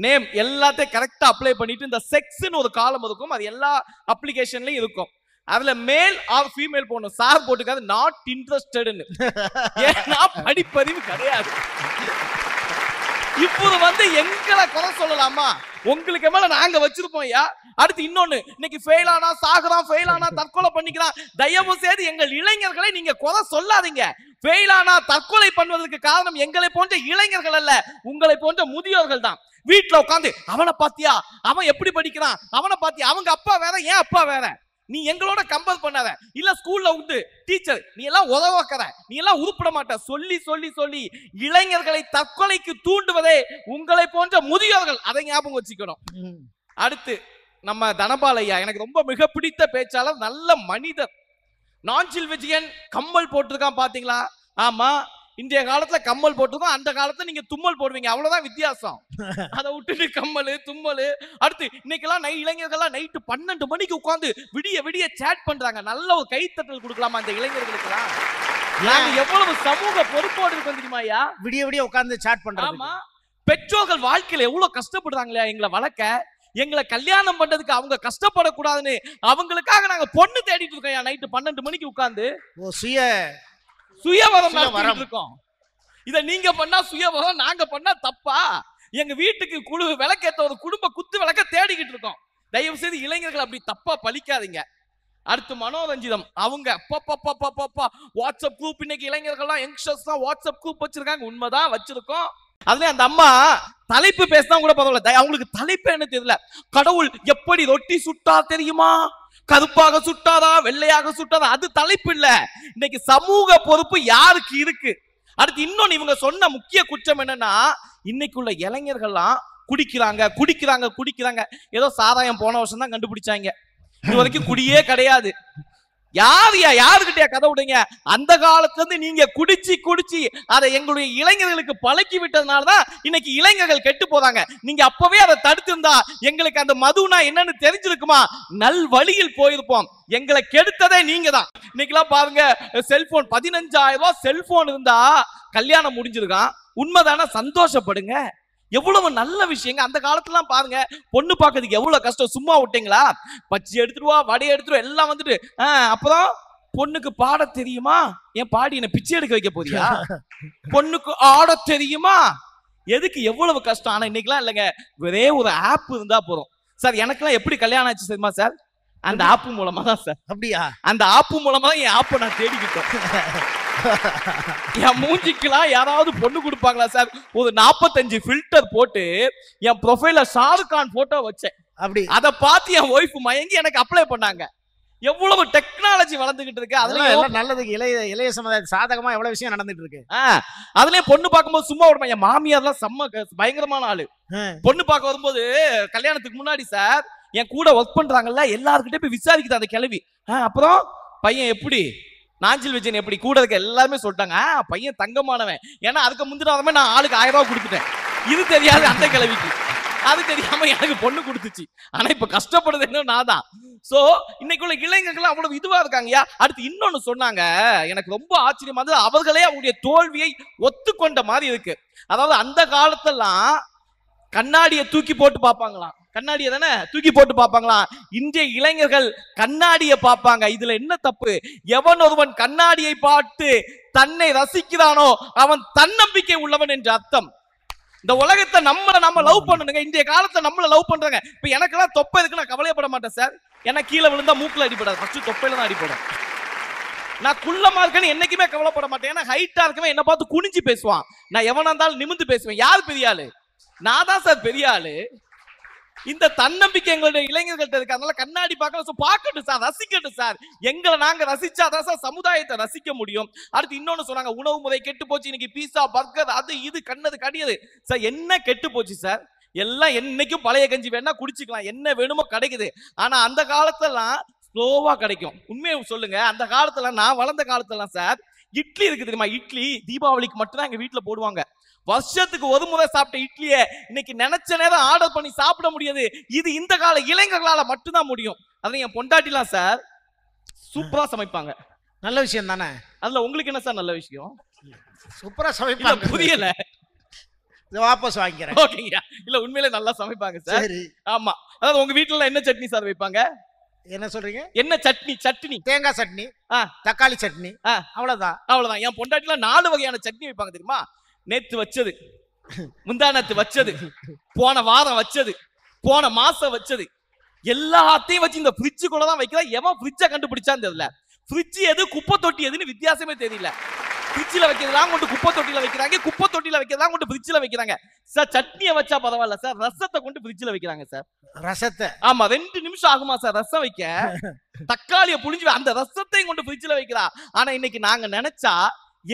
நேம் எல்லாத்தையும் கரெக்டா அப்ளை பண்ணிட்டு இந்த செக்ஸ்ன்னு ஒரு காலம் இருக்கும் அது எல்லா அப்ளிகேஷன்லயும் இருக்கும் அதுல மேல் ஆர் ஃபீமேல் போடணும் சார் போட்டுக்காது நாட் இன்ட்ரெஸ்டட்னு ஏன்னா படிப்பறிவு கிடையாது இப்போது வந்து எங்களை குறை சொல்லலாமா உங்களுக்கு மேல நாங்க வச்சிருப்போம் ஐயா அடுத்து இன்னொன்னு இன்னைக்கு ஃபெயில் ஆனா சாகுறான் ஃபெயில் ஆனா தற்கொலை பண்ணிக்கலாம் தயவு செய்து எங்கள் இளைஞர்களை நீங்க குறை சொல்லாதீங்க ஃபெயில் ஆனா தற்கொலை பண்ணுவதற்கு காரணம் எங்களை போன்ற இளைஞர்கள் அல்ல உங்களை போன்ற முதியோர்கள் தான் வீட்டுல உட்காந்து அவனை பாத்தியா அவன் எப்படி படிக்கிறான் அவனை பாத்தியா அவங்க அப்பா வேற ஏன் அப்பா வேற நீ எங்களோட கம்பேர் பண்ணாத இல்ல ஸ்கூல்ல உண்டு டீச்சர் நீ எல்லாம் உதவாக்கற நீ எல்லாம் உருப்பிட மாட்ட சொல்லி சொல்லி சொல்லி இளைஞர்களை தற்கொலைக்கு தூண்டுவதே உங்களை போன்ற முதியோர்கள் அதை ஞாபகம் வச்சுக்கணும் அடுத்து நம்ம தனபாலையா எனக்கு ரொம்ப மிக பிடித்த பேச்சாளர் நல்ல மனிதர் நான்சில் விஜயன் கம்மல் போட்டிருக்கான் பாத்தீங்களா ஆமா இன்றைய காலத்துல கம்மல் போட்டுக்கும் அந்த காலத்துல நீங்க தும்மல் போடுவீங்க அவ்வளவுதான் வித்தியாசம் அதை விட்டுட்டு கம்மல் தும்மல் அடுத்து இன்னைக்கெல்லாம் நை இளைஞர்கள்லாம் நைட்டு பன்னெண்டு மணிக்கு உட்காந்து விடிய விடிய சேட் பண்றாங்க நல்ல ஒரு கைத்தட்டல் கொடுக்கலாமா அந்த இளைஞர்களுக்குலாம் எல்லாம் எவ்வளவு சமூக பொறுப்போடு இருக்கோம் தெரியுமா விடிய விடிய உட்காந்து சேட் பண்றோம் பெற்றோர்கள் வாழ்க்கையில எவ்வளவு கஷ்டப்படுறாங்களே எங்களை வளர்க்க எங்களை கல்யாணம் பண்றதுக்கு அவங்க கஷ்டப்படக்கூடாதுன்னு அவங்களுக்காக நாங்க பொண்ணு தேடிட்டு இருக்கோம் நைட்டு பன்னெண்டு மணிக்கு உட்காந்து ஓ சுய சுயவரம் நடத்திட்டு இருக்கோம் இத நீங்க பண்ணா சுயவரம் நாங்க பண்ணா தப்பா எங்க வீட்டுக்கு குழு விளக்கேத்த ஒரு குடும்ப குத்து விளக்க தேடிக்கிட்டு இருக்கோம் தயவு செய்து இளைஞர்கள் அப்படி தப்பா பழிக்காதீங்க அடுத்து மனோரஞ்சிதம் அவங்க பாப்பா வாட்ஸ்அப் குரூப் இன்னைக்கு இளைஞர்கள்லாம் யங்ஸ்டர்ஸ் தான் வாட்ஸ்அப் குரூப் வச்சிருக்காங்க உண்மைதான் வச்சிருக்கோம் அதுல அந்த அம்மா தலைப்பு பேசினா கூட பரவாயில்ல அவங்களுக்கு தலைப்பு என்ன தெரியல கடவுள் எப்படி ரொட்டி சுட்டா தெரியுமா கருப்பாக சுட்டாதா வெள்ளையாக சுட்டாதா அது தலைப்பு இல்ல இன்னைக்கு சமூக பொறுப்பு யாருக்கு இருக்கு அடுத்து இன்னொன்னு இவங்க சொன்ன முக்கிய குற்றம் என்னன்னா இன்னைக்கு உள்ள இளைஞர்கள்லாம் குடிக்கிறாங்க குடிக்கிறாங்க குடிக்கிறாங்க ஏதோ சாராயம் போன வருஷம் தான் கண்டுபிடிச்சாங்க இது வரைக்கும் குடியே கிடையாது யாரையா யாருக்கிட்டயா கதை விடுங்க அந்த காலத்துல இருந்து நீங்க குடிச்சு குடிச்சு அதை எங்களுடைய இளைஞர்களுக்கு பழக்கி விட்டதுனால தான் இன்னைக்கு இளைஞர்கள் கெட்டு போறாங்க நீங்க அப்பவே அதை தடுத்திருந்தா எங்களுக்கு அந்த மதுனா என்னன்னு தெரிஞ்சிருக்குமா நல் வழியில் போயிருப்போம் எங்களை கெடுத்ததே நீங்க தான் இன்னைக்கெல்லாம் பாருங்க செல்போன் பதினஞ்சாயிரம் ரூபாய் செல்போன் இருந்தா கல்யாணம் முடிஞ்சிருக்கான் உண்மைதானே சந்தோஷப்படுங்க எவ்வளவு நல்ல விஷயங்க அந்த காலத்துலாம் பாருங்க பொண்ணு பார்க்கறதுக்கு எவ்வளவு கஷ்டம் சும்மா விட்டீங்களா பச்சி எடுத்துருவா வடையை எடுத்துருவா எல்லாம் வந்துட்டு அப்புறம் பொண்ணுக்கு பாட தெரியுமா என் பாடி என்ன பிச்சை எடுக்க வைக்க போறியா பொண்ணுக்கு ஆட தெரியுமா எதுக்கு எவ்வளவு கஷ்டம் ஆனா இன்னைக்கெல்லாம் இல்லைங்க ஒரே ஒரு ஆப் இருந்தா போறோம் சார் எனக்கெல்லாம் எப்படி கல்யாணம் ஆச்சு சரிமா சார் அந்த ஆப்பு மூலமா தான் சார் அப்படியா அந்த ஆப்பு மூலமா தான் என் ஆப்பை நான் தேடிக்கிட்டோம் என் மூஞ்சிக்கெல்லாம் யாராவது பொண்ணு கொடுப்பாங்களா சார் ஒரு நாற்பத்தஞ்சு ஃபில்டர் போட்டு என் ப்ரொஃபைல ஷாருக்கான் போட்டோ வச்சேன் அப்படி அதை பார்த்து என் ஒய்ஃப் மயங்கி எனக்கு அப்ளை பண்ணாங்க எவ்வளவு டெக்னாலஜி வளர்ந்துகிட்டு இருக்கு அதுல எல்லாம் நல்லது இளைய இளைய சமுதாய சாதகமா எவ்வளவு விஷயம் நடந்துட்டு இருக்கு அதுலயும் பொண்ணு பார்க்கும்போது சும்மா விடுமா என் மாமியார்லாம் செம்ம பயங்கரமான ஆளு பொண்ணு பார்க்க வரும்போது கல்யாணத்துக்கு முன்னாடி சார் என் கூட ஒர்க் பண்றாங்கல்ல எல்லாருக்கிட்டே போய் விசாரிக்குது அந்த கிளவி அப்புறம் பையன் எப்படி நாஞ்சில் விஜயன் எப்படி கூட இருக்க எல்லாருமே சொல்லிட்டாங்க பையன் தங்கமானவன் ஏன்னா அதுக்கு முந்தினாதமே நான் ஆளுக்கு ஆயிரம் ரூபா கொடுத்துட்டேன் இது தெரியாது அந்த கிழவிக்கு அது தெரியாம எனக்கு பொண்ணு கொடுத்துச்சு ஆனா இப்ப கஷ்டப்படுறது என்ன நான் தான் சோ இன்னைக்குள்ள இளைஞர்கள் அவ்வளவு இதுவா இருக்காங்கயா அடுத்து இன்னொன்னு சொன்னாங்க எனக்கு ரொம்ப ஆச்சரியமா இருந்தது அவர்களே அவங்களுடைய தோல்வியை ஒத்துக்கொண்ட மாதிரி இருக்கு அதாவது அந்த காலத்தெல்லாம் கண்ணாடியை தூக்கி போட்டு பார்ப்பாங்களாம் கண்ணாடியை தானே தூக்கி போட்டு பார்ப்பாங்களாம் இன்றைய இளைஞர்கள் கண்ணாடியை பார்ப்பாங்க இதுல என்ன தப்பு எவன் ஒருவன் கண்ணாடியை பார்த்து தன்னை ரசிக்கிறானோ அவன் தன்னம்பிக்கை உள்ளவன் என்று அர்த்தம் இந்த உலகத்தை நம்மளை நம்ம லவ் பண்ணணுங்க இன்றைய காலத்தை நம்மளை லவ் பண்றாங்க இப்ப எல்லாம் தொப்பை இருக்கு நான் கவலைப்பட மாட்டேன் சார் ஏன்னா கீழே விழுந்தா மூக்கில் அடிப்படாது ஃபர்ஸ்ட் தொப்பையில தான் அடிப்படும் நான் குள்ளமா இருக்கேன்னு என்னைக்குமே கவலைப்பட மாட்டேன் ஏன்னா ஹைட்டா இருக்கவே என்ன பார்த்து குனிஞ்சு பேசுவான் நான் எவனா இருந்தாலும் நிமிந்து பேசுவேன் யார் பெரிய ஆளு நான் தான் சார் பெரிய ஆளு இந்த தன்னம்பிக்கை எங்களுடைய இளைஞர்கள்ட்ட இருக்கு அதனால கண்ணாடி பார்க்கணும் பார்க்கட்டும் சார் ரசிக்கட்டும் சார் எங்களை நாங்க ரசிச்சாதான் சார் சமுதாயத்தை ரசிக்க முடியும் அடுத்து இன்னொன்னு சொன்னாங்க உணவு முறை கெட்டு போச்சு இன்னைக்கு பீஸா பர்கர் அது இது கண்ணது கடியது சார் என்ன கெட்டு போச்சு சார் எல்லாம் என்னைக்கும் பழைய கஞ்சி வேணா குடிச்சுக்கலாம் என்ன வேணுமோ கிடைக்குது ஆனா அந்த காலத்துலலாம் ஸ்லோவாக கிடைக்கும் உண்மையை சொல்லுங்க அந்த காலத்துல நான் வளர்ந்த காலத்துலாம் சார் இட்லி இருக்கு தெரியுமா இட்லி தீபாவளிக்கு மட்டும்தான் எங்க வீட்டில் போடுவாங்க வருஷத்துக்கு ஒரு முறை சாப்பிட்ட இட்லியை இன்னைக்கு நினைச்ச நேரம் ஆர்டர் பண்ணி சாப்பிட முடியாது இது இந்த கால இளைஞர்களால மட்டும்தான் முடியும் அதை என் பொண்டாட்டிலாம் சார் சூப்பரா சமைப்பாங்க நல்ல விஷயம் தானே அதுல உங்களுக்கு என்ன சார் நல்ல விஷயம் சூப்பரா சமைப்பாங்க புரியல வாபஸ் வாங்கிக்கிறேன் ஓகேங்க இல்ல உண்மையிலே நல்லா சமைப்பாங்க சார் ஆமா அதாவது உங்க வீட்டுல என்ன சட்னி சார் வைப்பாங்க என்ன சொல்றீங்க என்ன சட்னி சட்னி தேங்காய் சட்னி தக்காளி சட்னி அவ்வளவுதான் அவ்வளவுதான் என் பொண்டாட்டிலாம் நாலு வகையான சட்னி வைப்பாங்க தெரியுமா நேத்து வச்சது முந்தானத்து வச்சது போன வாரம் வச்சது போன மாசம் வச்சது எல்லாத்தையும் வச்சு இந்த ஃப்ரிட்ஜுக்குள்ள தான் வைக்கிற எவன் ஃப்ரிட்ஜை கண்டுபிடிச்சான் தெரியல ஃப்ரிட்ஜ் எது குப்பை தொட்டி எதுன்னு வித்தியாசமே தெரியல ஃப்ரிட்ஜில் வைக்கிறதெல்லாம் கொண்டு குப்பை தொட்டியில் வைக்கிறாங்க குப்பை தொட்டியில் வைக்கிறதா கொண்டு ஃப்ரிட்ஜில் வைக்கிறாங்க சார் சட்னியை வச்சா பரவாயில்ல சார் ரசத்தை கொண்டு ஃப்ரிட்ஜில் வைக்கிறாங்க சார் ரசத்தை ஆமாம் ரெண்டு நிமிஷம் ஆகுமா சார் ரசம் வைக்க தக்காளியை புளிஞ்சு அந்த ரசத்தையும் கொண்டு ஃப்ரிட்ஜில் வைக்கிறா ஆனா இன்னைக்கு நாங்க நினைச்சா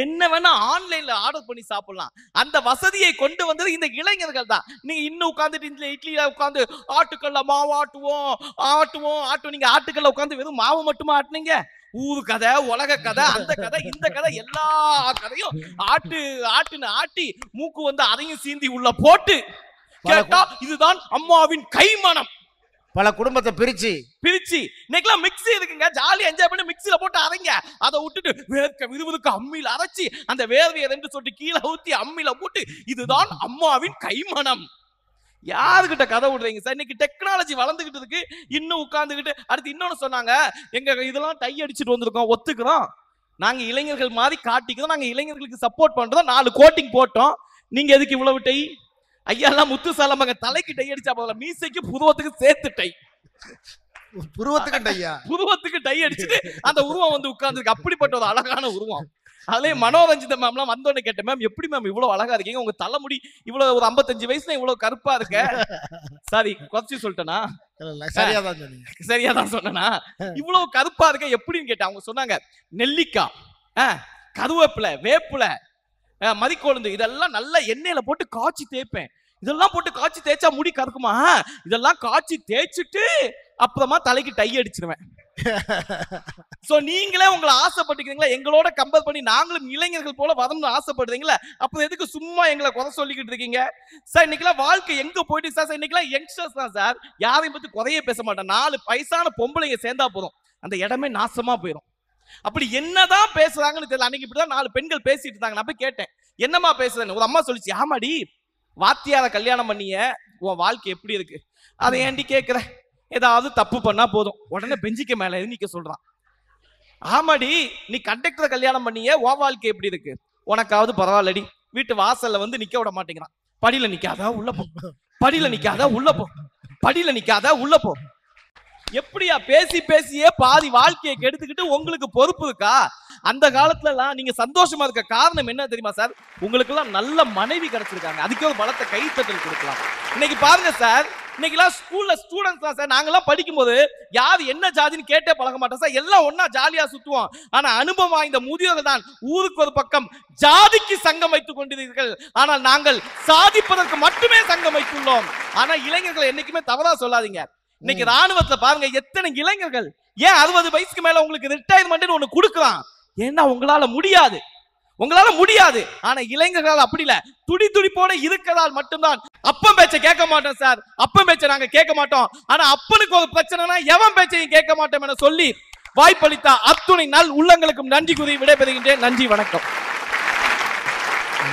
என்ன வேணா ஆன்லைன்ல ஆர்டர் பண்ணி சாப்பிடலாம் அந்த வசதியை கொண்டு வந்தது இந்த இளைஞர்கள் தான் நீங்க இன்னும் உட்காந்துட்டு இந்த இட்லியில உட்காந்து ஆட்டுக்கல்ல மாவு ஆட்டுவோம் ஆட்டுவோம் ஆட்டுவோம் நீங்க ஆட்டுக்கல்ல உட்காந்து வெறும் மாவு மட்டுமா ஆட்டினீங்க ஊரு கதை உலக கதை அந்த கதை இந்த கதை எல்லா கதையும் ஆட்டு ஆட்டுன்னு ஆட்டி மூக்கு வந்து அதையும் சீந்தி உள்ள போட்டு கேட்டா இதுதான் அம்மாவின் கைமணம் பல குடும்பத்தை பிரிச்சு பிரிச்சு இன்னைக்கெல்லாம் மிக்ஸி இருக்குங்க ஜாலியா என்ஜாய் பண்ணி மிக்ஸில போட்டு அரைங்க அதை விட்டுட்டு வேர்க்க விறுவிறுக்க அம்மியில் அரைச்சி அந்த வேர்வையை ரெண்டு சொட்டு கீழே ஊத்தி அம்மியில போட்டு இதுதான் அம்மாவின் கைமணம் யாருக்கிட்ட கதை விடுறீங்க சார் இன்னைக்கு டெக்னாலஜி வளர்ந்துகிட்டு இருக்கு இன்னும் உட்காந்துக்கிட்டு அடுத்து இன்னொன்னு சொன்னாங்க எங்க இதெல்லாம் டை அடிச்சுட்டு வந்திருக்கோம் ஒத்துக்கிறோம் நாங்க இளைஞர்கள் மாதிரி காட்டிக்கிறோம் நாங்க இளைஞர்களுக்கு சப்போர்ட் பண்றோம் நாலு கோட்டிங் போட்டோம் நீங்க எதுக்கு இவ்வளவு டை ஐயாலாம் முத்து சாலமங்க தலைக்கு டை அடிச்சா போதும் மீசைக்கு புருவத்துக்கு சேர்த்து டை புருவத்துக்கு டையா புருவத்துக்கு டை அடிச்சுட்டு அந்த உருவம் வந்து உட்கார்ந்துருக்கு அப்படிப்பட்ட ஒரு அழகான உருவம் அதுலயே மனோரஞ்சித மேம்லாம் வந்தோடனே கேட்டேன் மேம் எப்படி மேம் இவ்வளவு அழகா இருக்கீங்க உங்க தலைமுடி இவ்வளவு ஒரு ஐம்பத்தஞ்சு வயசுல இவ்வளவு கருப்பா இருக்க சாரி குறைச்சி சொல்லிட்டேனா சரியாதான் சரியாதான் சொன்னனா இவ்வளவு கருப்பா இருக்க எப்படின்னு கேட்டேன் அவங்க சொன்னாங்க நெல்லிக்காய் கருவேப்பிலை வேப்பிலை மதிக்கொழுந்து இதெல்லாம் நல்லா எண்ணெயில் போட்டு காய்ச்சி தேய்ப்பேன் இதெல்லாம் போட்டு காய்ச்சி தேய்ச்சா முடி கறக்குமா இதெல்லாம் காய்ச்சி தேய்ச்சிட்டு அப்புறமா தலைக்கு டை அடிச்சிருவேன் சோ நீங்களே உங்களை ஆசைப்பட்டுக்கிறீங்களா எங்களோட கம்பேர் பண்ணி நாங்களும் இளைஞர்கள் போல வரணும்னு ஆசைப்படுறீங்களா அப்புறம் எதுக்கு சும்மா எங்களை குறை சொல்லிக்கிட்டு இருக்கீங்க சார் இன்னைக்கெல்லாம் வாழ்க்கை எங்க போயிட்டு சார் இன்னைக்கெல்லாம் யங்ஸ்டர்ஸ் தான் சார் யாரையும் பத்தி குறைய பேச மாட்டேன் நாலு பைசான பொம்பளைங்க சேர்ந்தா போதும் அந்த இடமே நாசமா போயிடும் அப்படி என்னதான் பேசுறாங்கன்னு தெரியல அன்னைக்கு நாலு பெண்கள் பேசிட்டு இருந்தாங்க நான் போய் கேட்டேன் என்னம்மா பேசுறேன் ஒரு அம்மா சொல்லிச்சு ஆமாடி வாத்தியார கல்யாணம் பண்ணிய உன் வாழ்க்கை எப்படி இருக்கு அதை ஏண்டி கேட்குற ஏதாவது தப்பு பண்ணா போதும் உடனே பெஞ்சிக்க மேல நிக்க சொல்றான் ஆமாடி நீ கண்டக்டர் கல்யாணம் பண்ணிய உன் வாழ்க்கை எப்படி இருக்கு உனக்காவது பரவாயில்லடி வீட்டு வாசல்ல வந்து நிக்க விட மாட்டேங்கிறான் படியில நிக்காதா உள்ள போ படியில நிக்காதா உள்ள போ படியில நிக்காதா உள்ள போ எப்படியா பேசி பேசியே பாதி வாழ்க்கையை கெடுத்துக்கிட்டு உங்களுக்கு பொறுப்பு இருக்கா அந்த காலத்துல எல்லாம் நீங்க சந்தோஷமா இருக்க காரணம் என்ன தெரியுமா சார் உங்களுக்கு எல்லாம் நல்ல மனைவி கிடைச்சிருக்காங்க அதுக்கே ஒரு பலத்தை கைத்தட்டல் கொடுக்கலாம் இன்னைக்கு பாருங்க சார் இன்னைக்கெல்லாம் ஸ்கூல்ல ஸ்டூடெண்ட்ஸ் தான் சார் நாங்கெல்லாம் படிக்கும்போது யார் என்ன ஜாதின்னு கேட்டே பழக மாட்டோம் சார் எல்லாம் ஒன்னா ஜாலியா சுத்துவோம் ஆனா அனுபவம் வாய்ந்த முதியோர்கள் தான் ஊருக்கு ஒரு பக்கம் ஜாதிக்கு சங்கம் வைத்துக் கொண்டிருக்கிறீர்கள் ஆனால் நாங்கள் சாதிப்பதற்கு மட்டுமே சங்கம் வைத்துள்ளோம் ஆனா இளைஞர்கள் என்னைக்குமே தவறா சொல்லாதீங்க இன்னைக்கு ராணுவத்துல பாருங்க எத்தனை இளைஞர்கள் ஏன் அறுபது வயசுக்கு மேல உங்களுக்கு ரிட்டையர்மெண்ட் ஒண்ணு கொடுக்கலாம் ஏன்னா உங்களால முடியாது உங்களால முடியாது ஆனா இளைஞர்களால் அப்படி இல்ல துடி துடிப்போட இருக்கிறதால் மட்டும்தான் அப்பன் பேச்ச கேட்க மாட்டோம் சார் அப்பன் பேச்ச நாங்க கேட்க மாட்டோம் ஆனா அப்பனுக்கு ஒரு பிரச்சனைனா எவன் பேச்சையும் கேட்க மாட்டோம் என சொல்லி வாய்ப்பளித்த அத்துணை நாள் உள்ளங்களுக்கும் நன்றி கூறி விடைபெறுகின்றேன் நன்றி வணக்கம்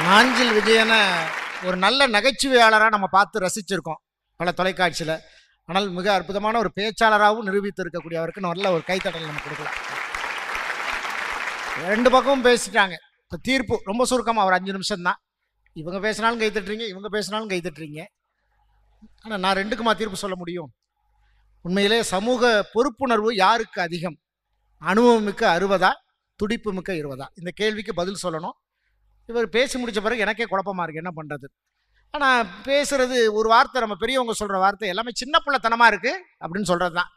நாஞ்சில் விஜயனை ஒரு நல்ல நகைச்சுவையாளராக நம்ம பார்த்து ரசிச்சிருக்கோம் பல தொலைக்காட்சியில் ஆனால் மிக அற்புதமான ஒரு பேச்சாளராகவும் நிரூபித்து இருக்கக்கூடிய அவருக்கு நல்ல ஒரு கைத்தட்டல் நம்ம கொடுக்கலாம் ரெண்டு பக்கமும் பேசிட்டாங்க இப்போ தீர்ப்பு ரொம்ப சுருக்கமாக ஒரு அஞ்சு நிமிஷம் தான் இவங்க பேசினாலும் கை தட்டுறீங்க இவங்க பேசினாலும் கை தட்டுறீங்க ஆனால் நான் ரெண்டுக்குமா தீர்ப்பு சொல்ல முடியும் உண்மையிலே சமூக பொறுப்புணர்வு யாருக்கு அதிகம் அனுபவம் மிக்க அறுபதா துடிப்பு மிக்க இருபதா இந்த கேள்விக்கு பதில் சொல்லணும் இவர் பேசி முடித்த பிறகு எனக்கே குழப்பமாக இருக்குது என்ன பண்ணுறது ஆனால் பேசுகிறது ஒரு வார்த்தை நம்ம பெரியவங்க சொல்கிற வார்த்தை எல்லாமே சின்ன பிள்ளைத்தனமாக இருக்குது அப்படின்னு சொல்கிறது தான்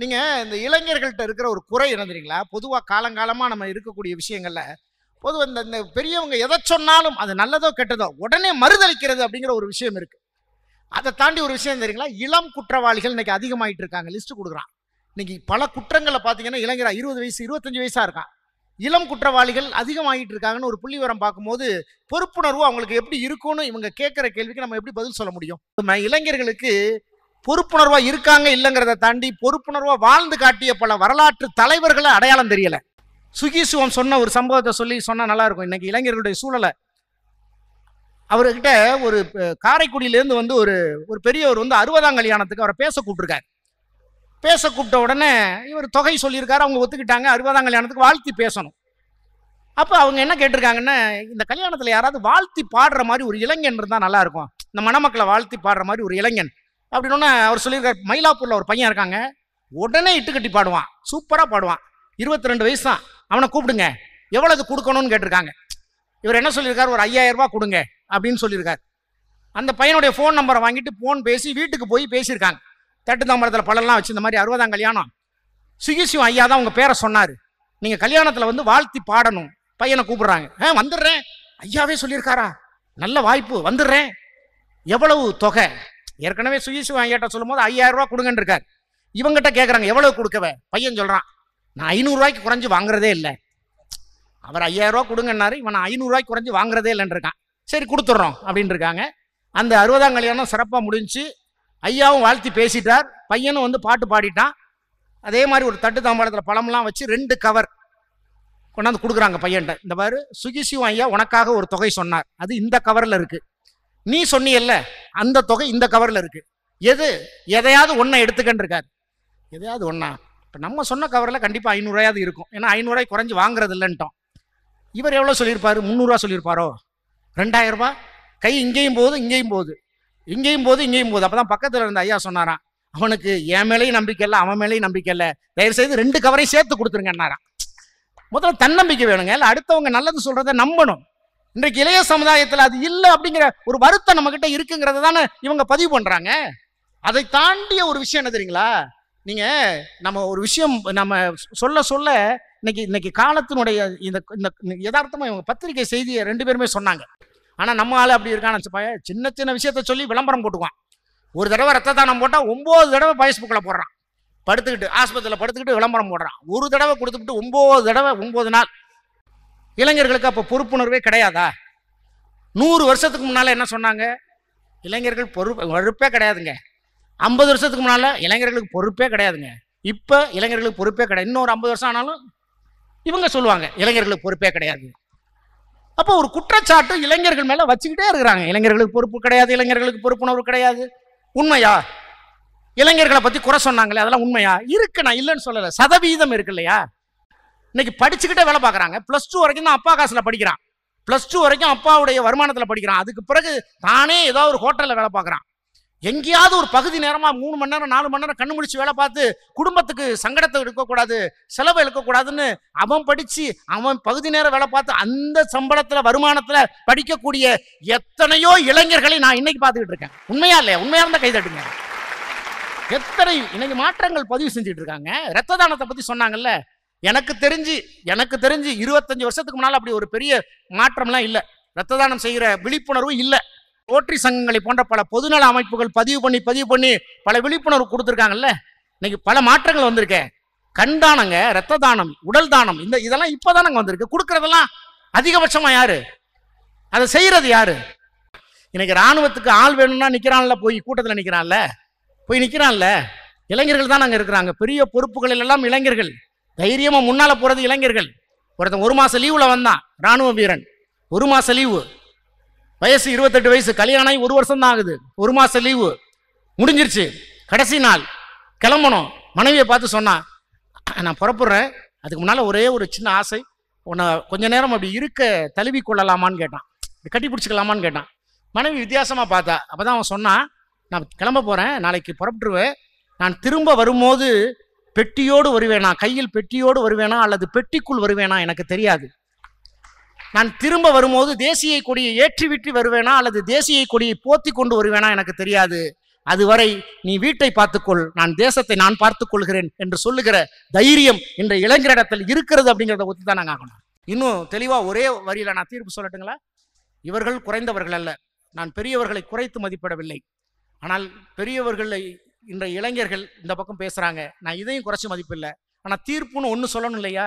நீங்கள் இந்த இளைஞர்கள்ட்ட இருக்கிற ஒரு குறை இருந்துறீங்களா பொதுவாக காலங்காலமாக நம்ம இருக்கக்கூடிய விஷயங்களில் பொதுவாக இந்த இந்த பெரியவங்க எதை சொன்னாலும் அது நல்லதோ கெட்டதோ உடனே மறுதளிக்கிறது அப்படிங்கிற ஒரு விஷயம் இருக்குது அதை தாண்டி ஒரு விஷயம் தெரியுங்களா இளம் குற்றவாளிகள் இன்றைக்கி அதிகமாகிட்டு இருக்காங்க லிஸ்ட்டு கொடுக்குறான் இன்றைக்கி பல குற்றங்களை பார்த்தீங்கன்னா இளைஞராக இருபது வயசு இருபத்தஞ்சி வயசாக இருக்கான் இளம் குற்றவாளிகள் அதிகமாகிட்டு இருக்காங்கன்னு ஒரு புள்ளி விவரம் பார்க்கும்போது பொறுப்புணர்வு அவங்களுக்கு எப்படி இருக்கும்னு இவங்க கேட்குற கேள்விக்கு நம்ம எப்படி பதில் சொல்ல முடியும் இளைஞர்களுக்கு பொறுப்புணர்வாக இருக்காங்க இல்லைங்கிறத தாண்டி பொறுப்புணர்வாக வாழ்ந்து காட்டிய பல வரலாற்று தலைவர்களை அடையாளம் தெரியலை சுகிசுவம் சொன்ன ஒரு சம்பவத்தை சொல்லி சொன்னால் நல்லாயிருக்கும் இன்றைக்கி இளைஞர்களுடைய சூழலை அவர்கிட்ட ஒரு காரைக்குடியிலேருந்து வந்து ஒரு ஒரு பெரியவர் வந்து அறுபதாம் கல்யாணத்துக்கு அவரை பேச கூப்பிட்ருக்காரு பேச கூப்பிட்ட உடனே இவர் தொகை சொல்லியிருக்காரு அவங்க ஒத்துக்கிட்டாங்க அறுபதாம் கல்யாணத்துக்கு வாழ்த்தி பேசணும் அப்போ அவங்க என்ன கேட்டிருக்காங்கன்னா இந்த கல்யாணத்தில் யாராவது வாழ்த்தி பாடுற மாதிரி ஒரு இளைஞன் இருந்தால் நல்லாயிருக்கும் இந்த மணமக்களை வாழ்த்தி பாடுற மாதிரி ஒரு இளைஞன் அப்படின்னு அவர் சொல்லியிருக்கார் மயிலாப்பூரில் ஒரு பையன் இருக்காங்க உடனே இட்டுக்கட்டி பாடுவான் சூப்பராக பாடுவான் இருபத்தி ரெண்டு வயசு தான் அவனை கூப்பிடுங்க எவ்வளோ இது கொடுக்கணும்னு கேட்டிருக்காங்க இவர் என்ன சொல்லியிருக்காரு ஒரு ஐயாயிரம் ரூபா கொடுங்க அப்படின்னு சொல்லியிருக்காரு அந்த பையனுடைய ஃபோன் நம்பரை வாங்கிட்டு ஃபோன் பேசி வீட்டுக்கு போய் பேசியிருக்காங்க தட்டுத்தாம்பரத்தில் பழம்லாம் வச்சு இந்த மாதிரி அறுபதாம் கல்யாணம் சுயசிவம் ஐயா தான் உங்கள் பேரை சொன்னார் நீங்கள் கல்யாணத்தில் வந்து வாழ்த்தி பாடணும் பையனை கூப்பிட்றாங்க ஆ வந்துடுறேன் ஐயாவே சொல்லியிருக்காரா நல்ல வாய்ப்பு வந்துடுறேன் எவ்வளவு தொகை ஏற்கனவே சுயசிவம் ஐயாட்ட சொல்லும் போது ஐயாயிரம் ரூபா கொடுங்கன்னு இருக்கார் இவங்ககிட்ட கேட்குறாங்க எவ்வளவு கொடுக்கவே பையன் சொல்கிறான் நான் ஐநூறுரூவாய்க்கு குறைஞ்சி வாங்குறதே இல்லை அவர் ஐயாயிரரூவா கொடுங்கன்னாரு இவன் ஐநூறுரூவாய்க்கு குறைஞ்சி வாங்குறதே இல்லைன்னு இருக்கான் சரி கொடுத்துட்றோம் அப்படின்னு இருக்காங்க அந்த அறுபதாம் கல்யாணம் சிறப்பாக முடிஞ்சு ஐயாவும் வாழ்த்தி பேசிட்டார் பையனும் வந்து பாட்டு பாடிட்டான் அதே மாதிரி ஒரு தட்டு தாம்பாளத்தில் பழம்லாம் வச்சு ரெண்டு கவர் கொண்டாந்து கொடுக்குறாங்க பையன்ட்ட இந்த மாதிரி சுகிசிவம் ஐயா உனக்காக ஒரு தொகை சொன்னார் அது இந்த கவரில் இருக்குது நீ சொன்னியல்ல அந்த தொகை இந்த கவரில் இருக்குது எது எதையாவது ஒன்றை எடுத்துக்கன்னு எதையாவது ஒன்றா இப்போ நம்ம சொன்ன கவரில் கண்டிப்பாக ஐநூறுரூவாயாவது இருக்கும் ஏன்னா ஐநூறுரூவாய் குறைஞ்சி வாங்குறது இல்லைன்ட்டோம் இவர் எவ்வளோ சொல்லியிருப்பார் முந்நூறுரூவா சொல்லியிருப்பாரோ ரெண்டாயிரரூபா கை இங்கேயும் போகுது இங்கேயும் போகுது இங்கேயும் போது இங்கேயும் போது அப்போ தான் பக்கத்தில் இருந்த ஐயா சொன்னாரான் அவனுக்கு என் மேலேயும் நம்பிக்கை இல்லை அவன் மேலேயும் நம்பிக்கை இல்லை தயவு செய்து ரெண்டு கவரையும் சேர்த்து கொடுத்துருங்கன்னாரான் முதல்ல தன்னம்பிக்கை வேணுங்க இல்லை அடுத்தவங்க நல்லது சொல்கிறத நம்பணும் இன்றைக்கு இளைய சமுதாயத்தில் அது இல்லை அப்படிங்கிற ஒரு வருத்தம் நம்மக்கிட்ட இருக்குங்கிறத தானே இவங்க பதிவு பண்ணுறாங்க அதை தாண்டிய ஒரு விஷயம் என்ன தெரியுங்களா நீங்கள் நம்ம ஒரு விஷயம் நம்ம சொல்ல சொல்ல இன்னைக்கு இன்னைக்கு காலத்தினுடைய இந்த இந்த யதார்த்தமாக இவங்க பத்திரிகை செய்தியை ரெண்டு பேருமே சொன்னாங்க ஆனால் நம்ம ஆள் அப்படி இருக்கான்னு சின்ன சின்ன விஷயத்த சொல்லி விளம்பரம் போட்டுக்குவான் ஒரு தடவை ரத்த தானம் போட்டால் ஒம்பது தடவை ஃபேஸ்புக்கில் போடுறான் படுத்துக்கிட்டு ஆஸ்பத்திரியில் படுத்துக்கிட்டு விளம்பரம் போடுறான் ஒரு தடவை கொடுத்துக்கிட்டு ஒம்பது தடவை ஒம்பது நாள் இளைஞர்களுக்கு அப்போ பொறுப்புணர்வே கிடையாதா நூறு வருஷத்துக்கு முன்னால் என்ன சொன்னாங்க இளைஞர்கள் பொறுப்பு பொறுப்பே கிடையாதுங்க ஐம்பது வருஷத்துக்கு முன்னால் இளைஞர்களுக்கு பொறுப்பே கிடையாதுங்க இப்போ இளைஞர்களுக்கு பொறுப்பே கிடையாது இன்னொரு ஐம்பது வருஷம் ஆனாலும் இவங்க சொல்லுவாங்க இளைஞர்களுக்கு பொறுப்பே கிடையாது அப்போ ஒரு குற்றச்சாட்டு இளைஞர்கள் மேலே வச்சுக்கிட்டே இருக்கிறாங்க இளைஞர்களுக்கு பொறுப்பு கிடையாது இளைஞர்களுக்கு பொறுப்புணர்வு கிடையாது உண்மையா இளைஞர்களை பற்றி குறை சொன்னாங்களே அதெல்லாம் உண்மையா இருக்கு நான் இல்லைன்னு சொல்லலை சதவீதம் இருக்கு இல்லையா இன்னைக்கு படிச்சுக்கிட்டே வேலை பார்க்குறாங்க ப்ளஸ் டூ வரைக்கும் தான் அப்பா காசில் படிக்கிறான் ப்ளஸ் டூ வரைக்கும் அப்பாவுடைய வருமானத்தில் படிக்கிறான் அதுக்கு பிறகு தானே ஏதோ ஒரு ஹோட்டலில் வேலை பார்க்குறான் எங்கேயாவது ஒரு பகுதி நேரமாக மூணு மணி நேரம் நாலு மணி நேரம் கண்ணு முடிச்சு வேலை பார்த்து குடும்பத்துக்கு சங்கடத்தை எடுக்கக்கூடாது செலவை எடுக்கக்கூடாதுன்னு அவன் படித்து அவன் பகுதி நேரம் வேலை பார்த்து அந்த சம்பளத்தில் வருமானத்தில் படிக்கக்கூடிய எத்தனையோ இளைஞர்களை நான் இன்னைக்கு பார்த்துக்கிட்டு இருக்கேன் உண்மையா இல்லையா உண்மையாக இருந்தால் கைதட்டுங்க எத்தனை இன்னைக்கு மாற்றங்கள் பதிவு செஞ்சுட்டு இருக்காங்க ரத்த தானத்தை பற்றி சொன்னாங்கல்ல எனக்கு தெரிஞ்சு எனக்கு தெரிஞ்சு இருபத்தஞ்சி வருஷத்துக்கு முன்னால் அப்படி ஒரு பெரிய மாற்றம்லாம் இல்லை ரத்த தானம் செய்கிற விழிப்புணர்வும் இல்லை ரோட்டரி சங்கங்களை போன்ற பல பொதுநல அமைப்புகள் பதிவு பண்ணி பதிவு பண்ணி பல விழிப்புணர்வு கொடுத்துருக்காங்கல்ல இன்னைக்கு பல மாற்றங்கள் வந்திருக்கேன் கண் தானங்க ரத்த தானம் உடல் தானம் இந்த இதெல்லாம் இப்போ தானங்க வந்திருக்கு கொடுக்கறதெல்லாம் அதிகபட்சமாக யாரு அதை செய்கிறது யாரு இன்னைக்கு ராணுவத்துக்கு ஆள் வேணும்னா நிற்கிறான்ல போய் கூட்டத்தில் நிற்கிறான்ல போய் நிற்கிறான்ல இளைஞர்கள் தான் நாங்கள் இருக்கிறாங்க பெரிய பொறுப்புகளில் எல்லாம் இளைஞர்கள் தைரியமாக முன்னால் போகிறது இளைஞர்கள் ஒருத்தன் ஒரு மாதம் லீவில் வந்தான் ராணுவ வீரன் ஒரு மாதம் லீவு வயசு இருபத்தெட்டு வயசு கல்யாணம் ஒரு வருஷம் தான் ஆகுது ஒரு மாதம் லீவு முடிஞ்சிருச்சு கடைசி நாள் கிளம்பணும் மனைவியை பார்த்து சொன்னான் நான் புறப்படுறேன் அதுக்கு முன்னால் ஒரே ஒரு சின்ன ஆசை உன்னை கொஞ்ச நேரம் அப்படி இருக்க தழுவி கொள்ளலாமான்னு கேட்டான் கட்டி பிடிச்சிக்கலாமான்னு கேட்டான் மனைவி வித்தியாசமாக பார்த்தா அப்போ தான் அவன் சொன்னான் நான் கிளம்ப போகிறேன் நாளைக்கு புறப்பட்டுருவேன் நான் திரும்ப வரும்போது பெட்டியோடு வருவேனா கையில் பெட்டியோடு வருவேனா அல்லது பெட்டிக்குள் வருவேனா எனக்கு தெரியாது நான் திரும்ப வரும்போது தேசிய கொடியை ஏற்றிவிட்டு வருவேனா அல்லது தேசிய கொடியை போத்தி கொண்டு வருவேனா எனக்கு தெரியாது அதுவரை நீ வீட்டை பார்த்துக்கொள் நான் தேசத்தை நான் பார்த்துக் கொள்கிறேன் என்று சொல்லுகிற தைரியம் என்ற இளைஞரிடத்தில் இருக்கிறது அப்படிங்கிறத ஒத்து தான் நாங்கள் ஆகணும் இன்னும் தெளிவாக ஒரே வரியில் நான் தீர்ப்பு சொல்லட்டுங்களா இவர்கள் குறைந்தவர்கள் அல்ல நான் பெரியவர்களை குறைத்து மதிப்பிடவில்லை ஆனால் பெரியவர்களை இன்றைய இளைஞர்கள் இந்த பக்கம் பேசுகிறாங்க நான் இதையும் குறைச்சி மதிப்பில்லை ஆனால் தீர்ப்புன்னு ஒன்று சொல்லணும் இல்லையா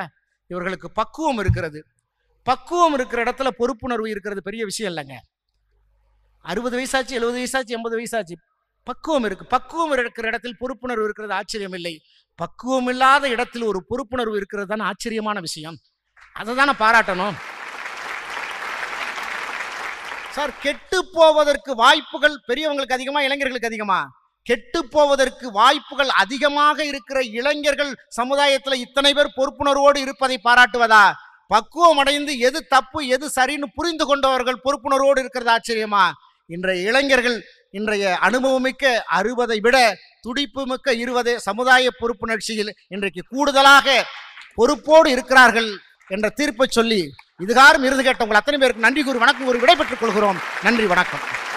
இவர்களுக்கு பக்குவம் இருக்கிறது பக்குவம் இருக்கிற இடத்துல பொறுப்புணர்வு இருக்கிறது பெரிய விஷயம் இல்லைங்க அறுபது வயசாச்சு எழுபது வயசாச்சு எண்பது வயசாச்சு பக்குவம் இருக்கு பக்குவம் இருக்கிற இடத்தில் பொறுப்புணர்வு இருக்கிறது ஆச்சரியம் இல்லை பக்குவம் இல்லாத இடத்தில் ஒரு பொறுப்புணர்வு இருக்கிறது தான் ஆச்சரியமான விஷயம் அதை தானே பாராட்டணும் சார் கெட்டு போவதற்கு வாய்ப்புகள் பெரியவங்களுக்கு அதிகமா இளைஞர்களுக்கு அதிகமா கெட்டு போவதற்கு வாய்ப்புகள் அதிகமாக இருக்கிற இளைஞர்கள் சமுதாயத்தில் இத்தனை பேர் பொறுப்புணர்வோடு இருப்பதை பாராட்டுவதா பக்குவம் அடைந்து எது தப்பு எது சரின்னு புரிந்து கொண்டவர்கள் பொறுப்புணர்வோடு இருக்கிறது ஆச்சரியமா இன்றைய இளைஞர்கள் இன்றைய அனுபவமிக்க அறுபதை விட துடிப்பு மிக்க இருபது சமுதாய பொறுப்புணர்ச்சியில் இன்றைக்கு கூடுதலாக பொறுப்போடு இருக்கிறார்கள் என்ற தீர்ப்பை சொல்லி இதுகாரும் இருந்து கேட்டவங்க அத்தனை பேருக்கு நன்றி கூறி வணக்கம் கூறி விடைபெற்றுக் கொள்கிறோம் நன்றி வணக்கம்